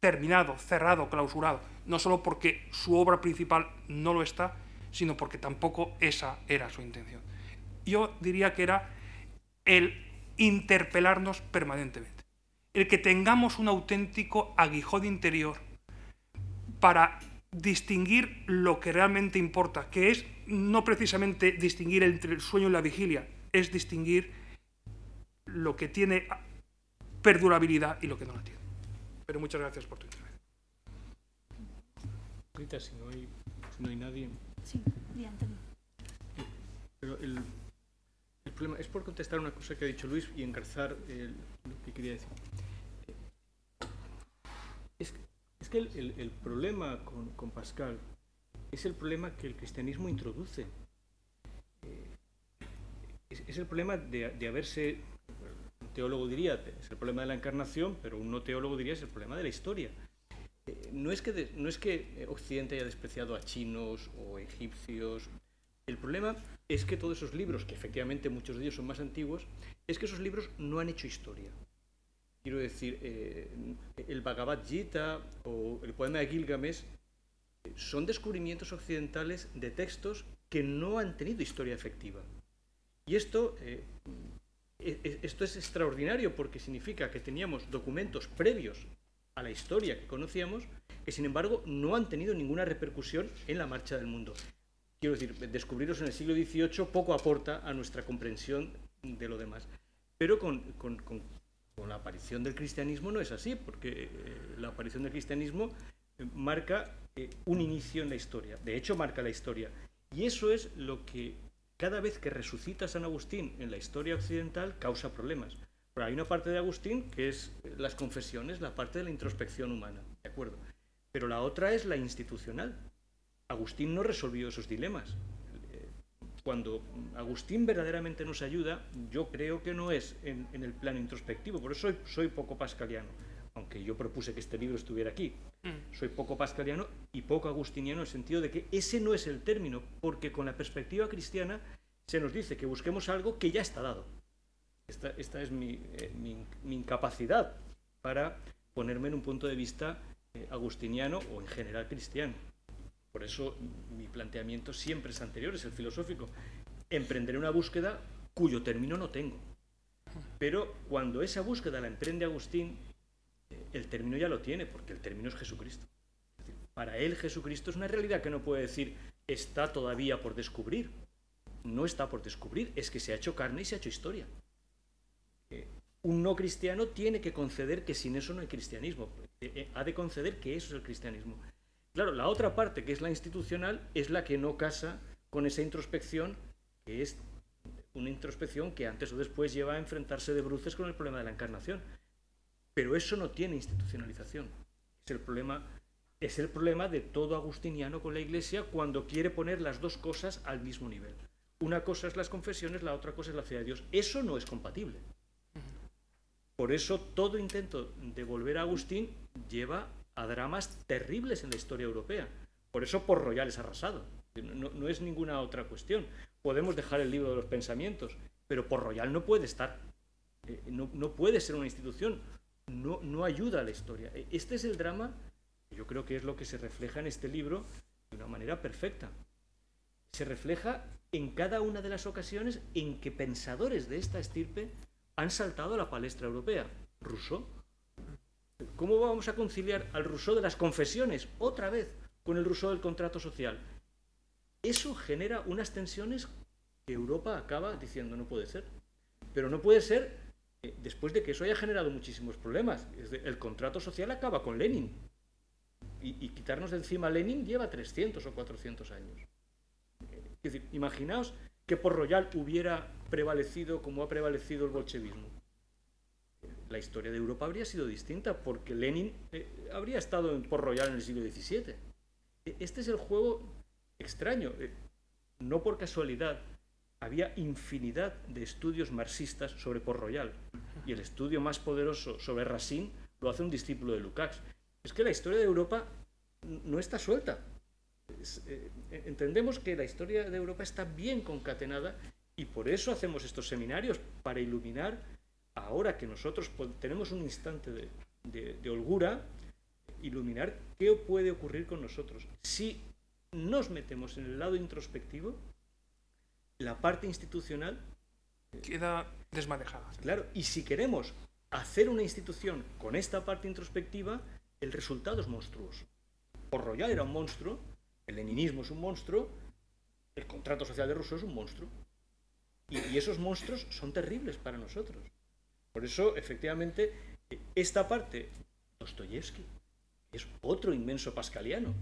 terminado, cerrado, clausurado, no solo porque su obra principal no lo está, sino porque tampoco esa era su intención. Yo diría que era el interpelarnos permanentemente. El que tengamos un auténtico aguijón interior para distinguir lo que realmente importa, que es no precisamente distinguir entre el sueño y la vigilia, es distinguir lo que tiene perdurabilidad y lo que no la tiene. Pero muchas gracias por tu intervención. hay, nadie. Es por contestar una cosa que ha dicho Luis y encarzar eh, lo que quería decir. Es, que el, problema con, Pascal es el problema que el cristianismo introduce. Eh, es, el problema de, haberse, un teólogo diría, es el problema de la encarnación, pero un no teólogo diría es el problema de la historia eh, no es que no es que Occidente haya despreciado a chinos o egipcios el problema es que todos esos libros, que efectivamente muchos de ellos son más antiguos, es que esos libros no han hecho historia. Quiero decir, eh, el Bhagavad Gita o el poema de Gilgamesh eh, son descubrimientos occidentales de textos que no han tenido historia efectiva. Y esto, eh, e, e, esto es extraordinario porque significa que teníamos documentos previos a la historia que conocíamos que sin embargo no han tenido ninguna repercusión en la marcha del mundo. Quiero decir, descubriros en el siglo XVIII poco aporta a nuestra comprensión de lo demás. Pero con, la aparición del cristianismo no es así, porque eh, la aparición del cristianismo eh, marca eh, un inicio en la historia, de hecho marca la historia. Y eso es lo que cada vez que resucita San Agustín en la historia occidental causa problemas. Pero hay una parte de Agustín que es las confesiones, la parte de la introspección humana, ¿de acuerdo? Pero la otra es la institucional, Agustín no resolvió esos dilemas. Cuando Agustín verdaderamente nos ayuda, yo creo que no es en, el plano introspectivo, por eso soy, poco pascaliano, aunque yo propuse que este libro estuviera aquí. Mm. Soy poco pascaliano y poco agustiniano en el sentido de que ese no es el término, porque con la perspectiva cristiana se nos dice que busquemos algo que ya está dado. Esta, es eh, mi, incapacidad para ponerme en un punto de vista eh, agustiniano o en general cristiano. Por eso mi planteamiento siempre es anterior, es el filosófico. Emprenderé una búsqueda cuyo término no tengo. Pero cuando esa búsqueda la emprende Agustín, eh, el término ya lo tiene, porque el término es Jesucristo. para él Jesucristo es una realidad que no puede decir está todavía por descubrir. No está por descubrir, es que se ha hecho carne y se ha hecho historia. Eh, un no cristiano tiene que conceder que sin eso no hay cristianismo. Eh, ha de conceder que eso es el cristianismo. Claro, la otra parte, que es la institucional, es la que no casa con esa introspección, que es una introspección que antes o después lleva a enfrentarse de bruces con el problema de la encarnación. Pero eso no tiene institucionalización. Es el problema, es el problema de todo agustiniano con la Iglesia cuando quiere poner las dos cosas al mismo nivel. Una cosa es las confesiones, la otra cosa es la fe de Dios. Eso no es compatible. Por eso todo intento de volver a Agustín lleva a dramas terribles en la historia europea. Por eso por Royal es arrasado. No, es ninguna otra cuestión. Podemos dejar el libro de los pensamientos, pero por Royal no puede estar. Eh, no, puede ser una institución. No, no ayuda a la historia. E, este es el drama, yo creo que es lo que se refleja en este libro de una manera perfecta. Se refleja en cada una de las ocasiones en que pensadores de esta estirpe han saltado a la palestra europea. Rousseau, ¿Cómo vamos a conciliar al Rousseau de las confesiones otra vez con el Rousseau del contrato social? Eso genera unas tensiones que Europa acaba diciendo no puede ser. Pero no puede ser eh, después de que eso haya generado muchísimos problemas. El contrato social acaba con Lenin. Y, quitarnos de encima Lenin lleva 300 o 400 años. Es decir, imaginaos que por Royal hubiera prevalecido como ha prevalecido el bolchevismo la historia de Europa habría sido distinta porque Lenin eh, habría estado en Port Royal en el siglo XVII. E, este es el juego extraño. Eh, no por casualidad había infinidad de estudios marxistas sobre Port Royal y el estudio más poderoso sobre Racine lo hace un discípulo de Lukács. Es que la historia de Europa no está suelta. Eh, e, entendemos que la historia de Europa está bien concatenada y por eso hacemos estos seminarios, para iluminar ahora que nosotros tenemos un instante de, holgura, iluminar qué puede ocurrir con nosotros. Si nos metemos en el lado introspectivo, la parte institucional eh, queda desmanejada. Claro, y si queremos hacer una institución con esta parte introspectiva, el resultado es monstruoso. Por Royal era un monstruo, el leninismo es un monstruo, el contrato social de Ruso es un monstruo. y esos monstruos son terribles para nosotros. Por eso, efectivamente, esta parte, Dostoyevsky, es otro inmenso pascaliano.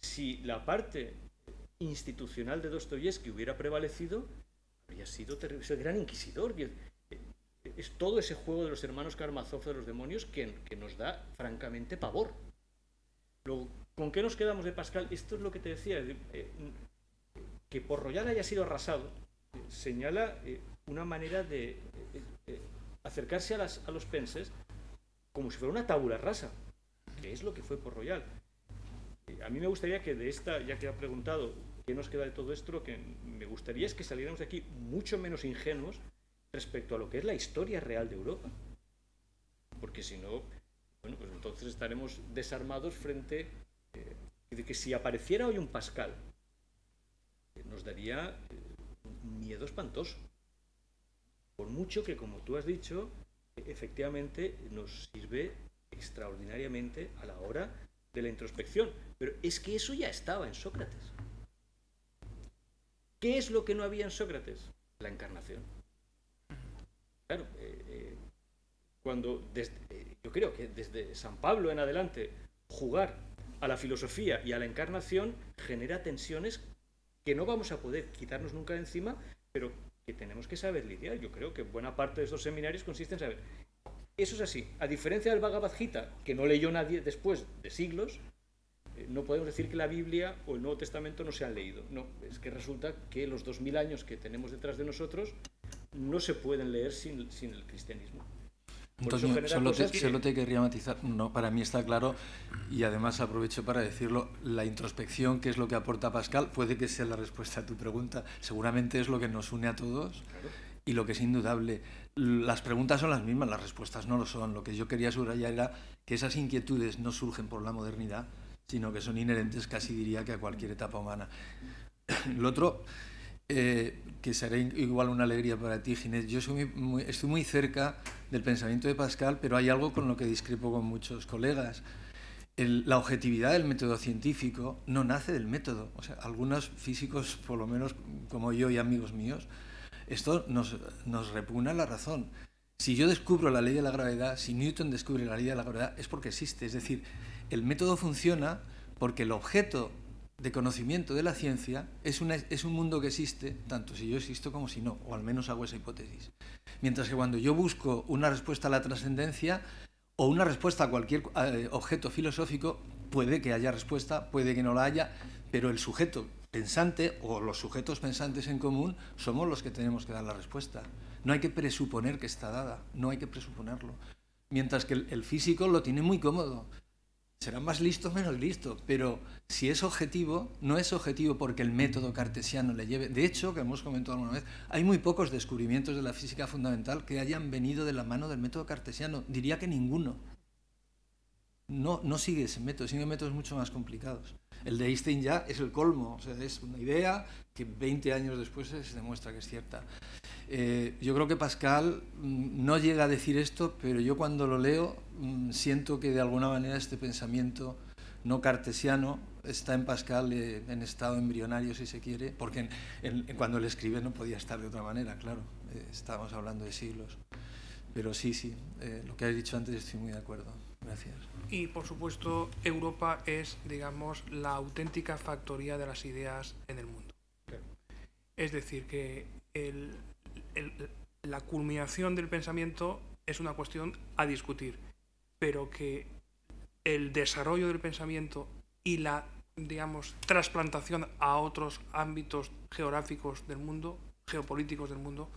Si la parte institucional de Dostoyevsky hubiera prevalecido, habría sido terrible. el gran inquisidor. Es todo ese juego de los hermanos Karmazov de los demonios que, nos da, francamente, pavor. Luego, ¿Con qué nos quedamos de Pascal? Esto es lo que te decía, eh, que por Royal haya sido arrasado, eh, señala eh, una manera de acercarse a, los penses como si fuera una tabula rasa, que es lo que fue por Royal. Eh, a mí me gustaría que de esta, ya que ha preguntado qué nos queda de todo esto, lo que me gustaría es que saliéramos de aquí mucho menos ingenuos respecto a lo que es la historia real de Europa. Porque si no, pues entonces estaremos desarmados frente a eh, de que si apareciera hoy un Pascal, eh, nos daría miedo espantoso. Por mucho que, como tú has dicho, efectivamente nos sirve extraordinariamente a la hora de la introspección. Pero es que eso ya estaba en Sócrates. ¿Qué es lo que no había en Sócrates? La encarnación. Claro, eh, eh, cuando desde, eh, yo creo que desde San Pablo en adelante jugar a la filosofía y a la encarnación genera tensiones que no vamos a poder quitarnos nunca de encima, pero que tenemos que saber lidiar. Yo creo que buena parte de estos seminarios consiste en saber. Eso es así. A diferencia del Bhagavad Gita, que no leyó nadie después de siglos, eh, no podemos decir que la Biblia o el Nuevo Testamento no se han leído. No, es que resulta que los 2000 años que tenemos detrás de nosotros no se pueden leer sin el cristianismo. Antonio, solo te, querría matizar, no, para mí está claro, y además aprovecho para decirlo, la introspección, que es lo que aporta Pascal, puede que sea la respuesta a tu pregunta, seguramente es lo que nos une a todos y lo que es indudable. Las preguntas son las mismas, las respuestas no lo son. Lo que yo quería subrayar era que esas inquietudes no surgen por la modernidad, sino que son inherentes, casi diría que a cualquier etapa humana. Lo otro, eh, que será igual una alegría para ti, Ginés. Yo estoy muy cerca del pensamiento de Pascal, pero hay algo con lo que discrepo con muchos colegas. la objetividad del método científico no nace del método. O sea, algunos físicos, por lo menos como yo y amigos míos, esto nos, nos repugna la razón. Si yo descubro la ley de la gravedad, si Newton descubre la ley de la gravedad, es porque existe. Es decir, el método funciona porque el objeto de conocimiento de la ciencia es, una, es un mundo que existe, tanto si yo existo como si no, o al menos hago esa hipótesis. Mientras que cuando yo busco una respuesta a la trascendencia o una respuesta a cualquier eh, objeto filosófico, puede que haya respuesta, puede que no la haya, pero el sujeto pensante o los sujetos pensantes en común somos los que tenemos que dar la respuesta. No hay que presuponer que está dada, no hay que presuponerlo. Mientras que el físico lo tiene muy cómodo serán más listos menos listos, pero si es objetivo, no es objetivo porque el método cartesiano le lleve. De hecho, que hemos comentado alguna vez, hay muy pocos descubrimientos de la física fundamental que hayan venido de la mano del método cartesiano. Diría que ninguno. No, no sigue ese método, sigue métodos mucho más complicados el de Einstein ya es el colmo, es una idea que 20 años después se demuestra que es cierta. Eh, yo creo que Pascal mm, no llega a decir esto, pero yo cuando lo leo mm, siento que de alguna manera este pensamiento no cartesiano está en Pascal eh, en estado embrionario, si se quiere, porque cuando él escribe no podía estar de otra manera, claro, eh, estábamos hablando de siglos. Pero sí, sí, lo que has dicho antes estoy muy de acuerdo. Gracias. Y por supuesto, Europa es, digamos, la auténtica factoría de las ideas en el mundo. Es decir, que el, la culminación del pensamiento es una cuestión a discutir, pero que el desarrollo del pensamiento y la, digamos, trasplantación a otros ámbitos geográficos del mundo, geopolíticos del mundo,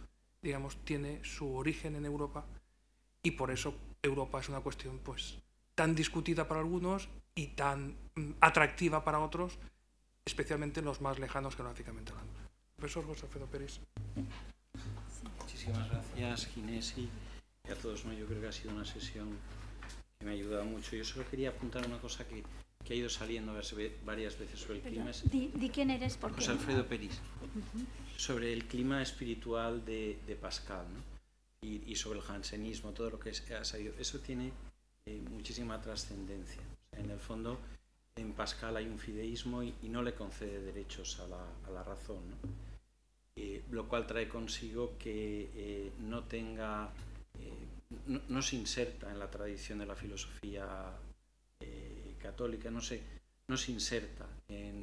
digamos, tiene su origen en Europa y por eso Europa es una cuestión pues tan discutida para algunos y tan mm, atractiva para otros, especialmente los más lejanos geográficamente hablando. Profesor José Alfredo Pérez. Muchísimas gracias, Ginés, y a todos. Yo creo que ha sido una sesión que me ha ayudado mucho. Yo solo quería apuntar una cosa que, que ha ido saliendo varias veces sobre el clima. quién eres, José Alfredo Pérez. Sobre el clima espiritual de, de Pascal. ¿no? y, sobre el jansenismo, todo lo que ha salido, eso tiene eh, muchísima trascendencia. en el fondo, en Pascal hay un fideísmo y, no le concede derechos a la, a la razón, eh, lo cual trae consigo que eh, no tenga, no, no, se inserta en la tradición de la filosofía católica, no se, no se inserta en,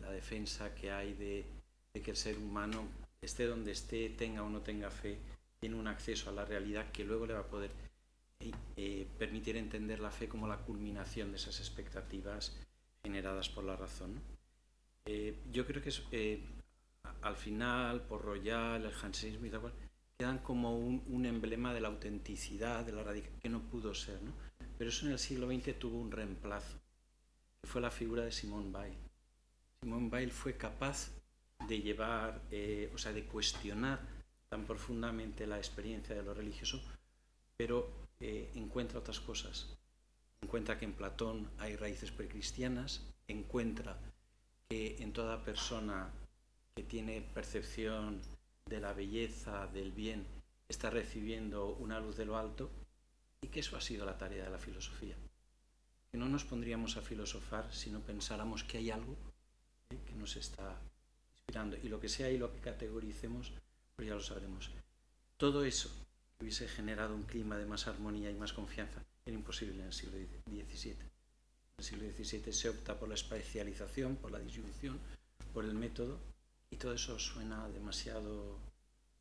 la defensa que hay de, de que el ser humano esté donde esté, tenga o no tenga fe, tiene un acceso a la realidad que luego le va a poder eh, eh, permitir entender la fe como la culminación de esas expectativas generadas por la razón. Eh, yo creo que al final, por Royal, el Hansenismo y tal quedan como un, emblema de la autenticidad, de la radical, que no pudo ser. Pero eso en el siglo XX tuvo un reemplazo, que fue la figura de Simone Weil. Simone Weil fue capaz de llevar, eh, o sea, de cuestionar tan profundamente la experiencia de lo religioso, pero eh, encuentra otras cosas. Encuentra que en Platón hay raíces precristianas, encuentra que en toda persona que tiene percepción de la belleza, del bien, está recibiendo una luz de lo alto y que eso ha sido la tarea de la filosofía. Que no nos pondríamos a filosofar si no pensáramos que hay algo eh, que nos está y lo que sea y lo que categoricemos, pues ya lo sabremos. Todo eso que hubiese generado un clima de más armonía y más confianza era imposible en el siglo XVII. En el siglo XVII se opta por la especialización, por la disyunción por el método, y todo eso suena demasiado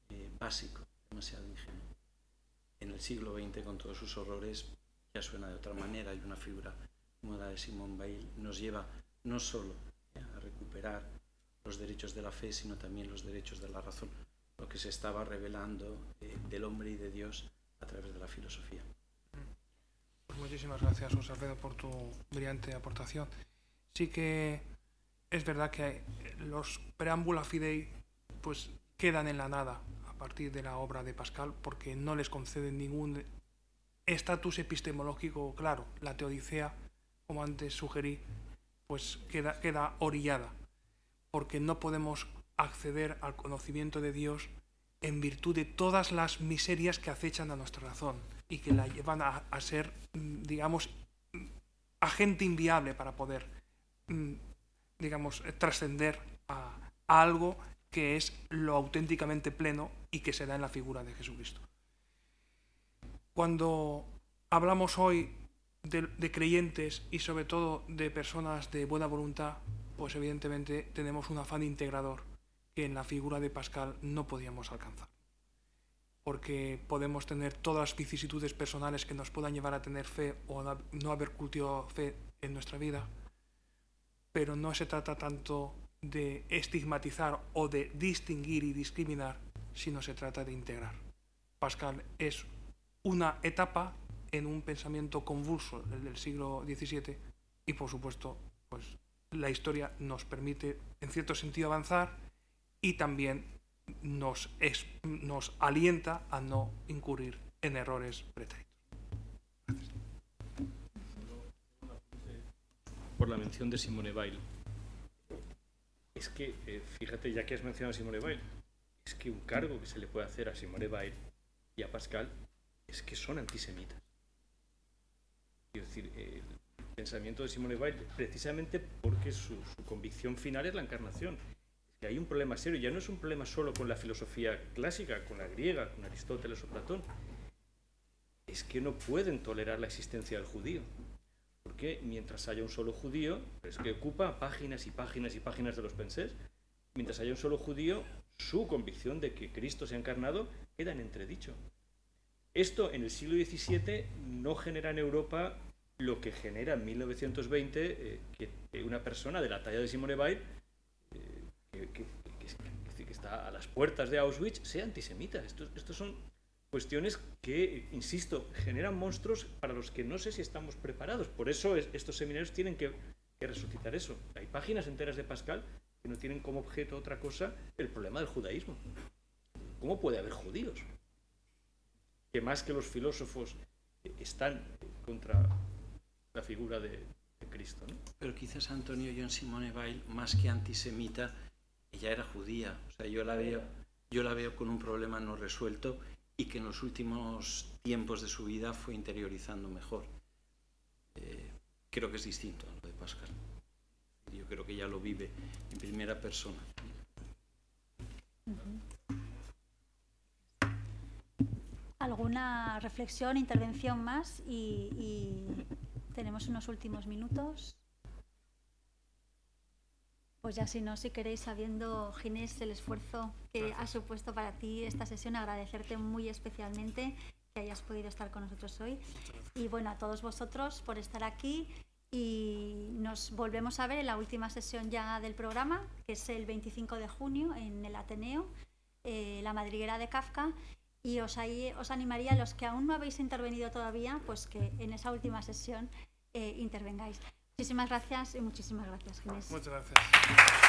eh, básico, demasiado ingenuo. En el siglo XX, con todos sus horrores, ya suena de otra manera y una figura como la de Simón Bail nos lleva no solo a recuperar los derechos de la fe, sino también los derechos de la razón, lo que se estaba revelando eh, del hombre y de Dios a través de la filosofía. Pues muchísimas gracias, José Alfredo, por tu brillante aportación. Sí que es verdad que los preámbulos fidei pues, quedan en la nada a partir de la obra de Pascal porque no les conceden ningún estatus epistemológico claro. La teodicea, como antes sugerí, pues queda, queda orillada porque no podemos acceder al conocimiento de Dios en virtud de todas las miserias que acechan a nuestra razón y que la llevan a, ser, mm, digamos, mm, agente inviable para poder, mm, digamos, eh, trascender a, algo que es lo auténticamente pleno y que se da en la figura de Jesucristo. Cuando hablamos hoy de creyentes y sobre todo de personas de buena voluntad, pues evidentemente tenemos un afán integrador que en la figura de Pascal no podíamos alcanzar. Porque podemos tener todas las vicisitudes personales que nos puedan llevar a tener fe o no haber cultivado fe en nuestra vida, pero no se trata tanto de estigmatizar o de distinguir y discriminar, sino se trata de integrar. Pascal es una etapa en un pensamiento convulso, del siglo XVII, y por supuesto, pues la historia nos permite, en cierto sentido, avanzar y también nos, nos alienta a no incurrir en errores pretéritos. Por la mención de Simone Weil. Es que, eh, fíjate, ya que has mencionado a Simone Bail, es que un cargo que se le puede hacer a Simone Weil y a Pascal es que son antisemitas. Es decir, eh, pensamiento de Simone Weil, precisamente porque su, convicción final es la encarnación. Que hay un problema serio, ya no es un problema solo con la filosofía clásica, con la griega, con Aristóteles o Platón, es que no pueden tolerar la existencia del judío. Porque mientras haya un solo judío, es que ocupa páginas y páginas y páginas de los pensés, mientras haya un solo judío, su convicción de que Cristo se ha encarnado queda en entredicho. Esto en el siglo XVII no genera en Europa lo que genera en 1920 eh, que una persona de la talla de Simone Weil, eh, que, está a las puertas de Auschwitz, sea antisemita. Estos, son cuestiones que, insisto, generan monstruos para los que no sé si estamos preparados. Por eso estos seminarios tienen que, que, resucitar eso. Hay páginas enteras de Pascal que no tienen como objeto otra cosa el problema del judaísmo. ¿Cómo puede haber judíos? Que más que los filósofos eh, están contra figura de, Cristo. Pero quizás Antonio John Simone Weil, más que antisemita, ella era judía. O sea, yo la veo, yo la veo con un problema no resuelto y que en los últimos tiempos de su vida fue interiorizando mejor. Eh, creo que es distinto a lo de Pascal. Yo creo que ya lo vive en primera persona. ¿Alguna reflexión, intervención más? y tenemos unos últimos minutos. Pues ya si no, si queréis, sabiendo, Ginés, el esfuerzo que ha supuesto para ti esta sesión, agradecerte muy especialmente que hayas podido estar con nosotros hoy. Y bueno, a todos vosotros por estar aquí y nos volvemos a ver en la última sesión ya del programa, que es el 25 de junio en el Ateneo, eh, la madriguera de Kafka. Y os, ahí, os animaría a los que aún no habéis intervenido todavía, pues que en esa última sesión eh, intervengáis. Muchísimas gracias y muchísimas gracias, Muchas gracias.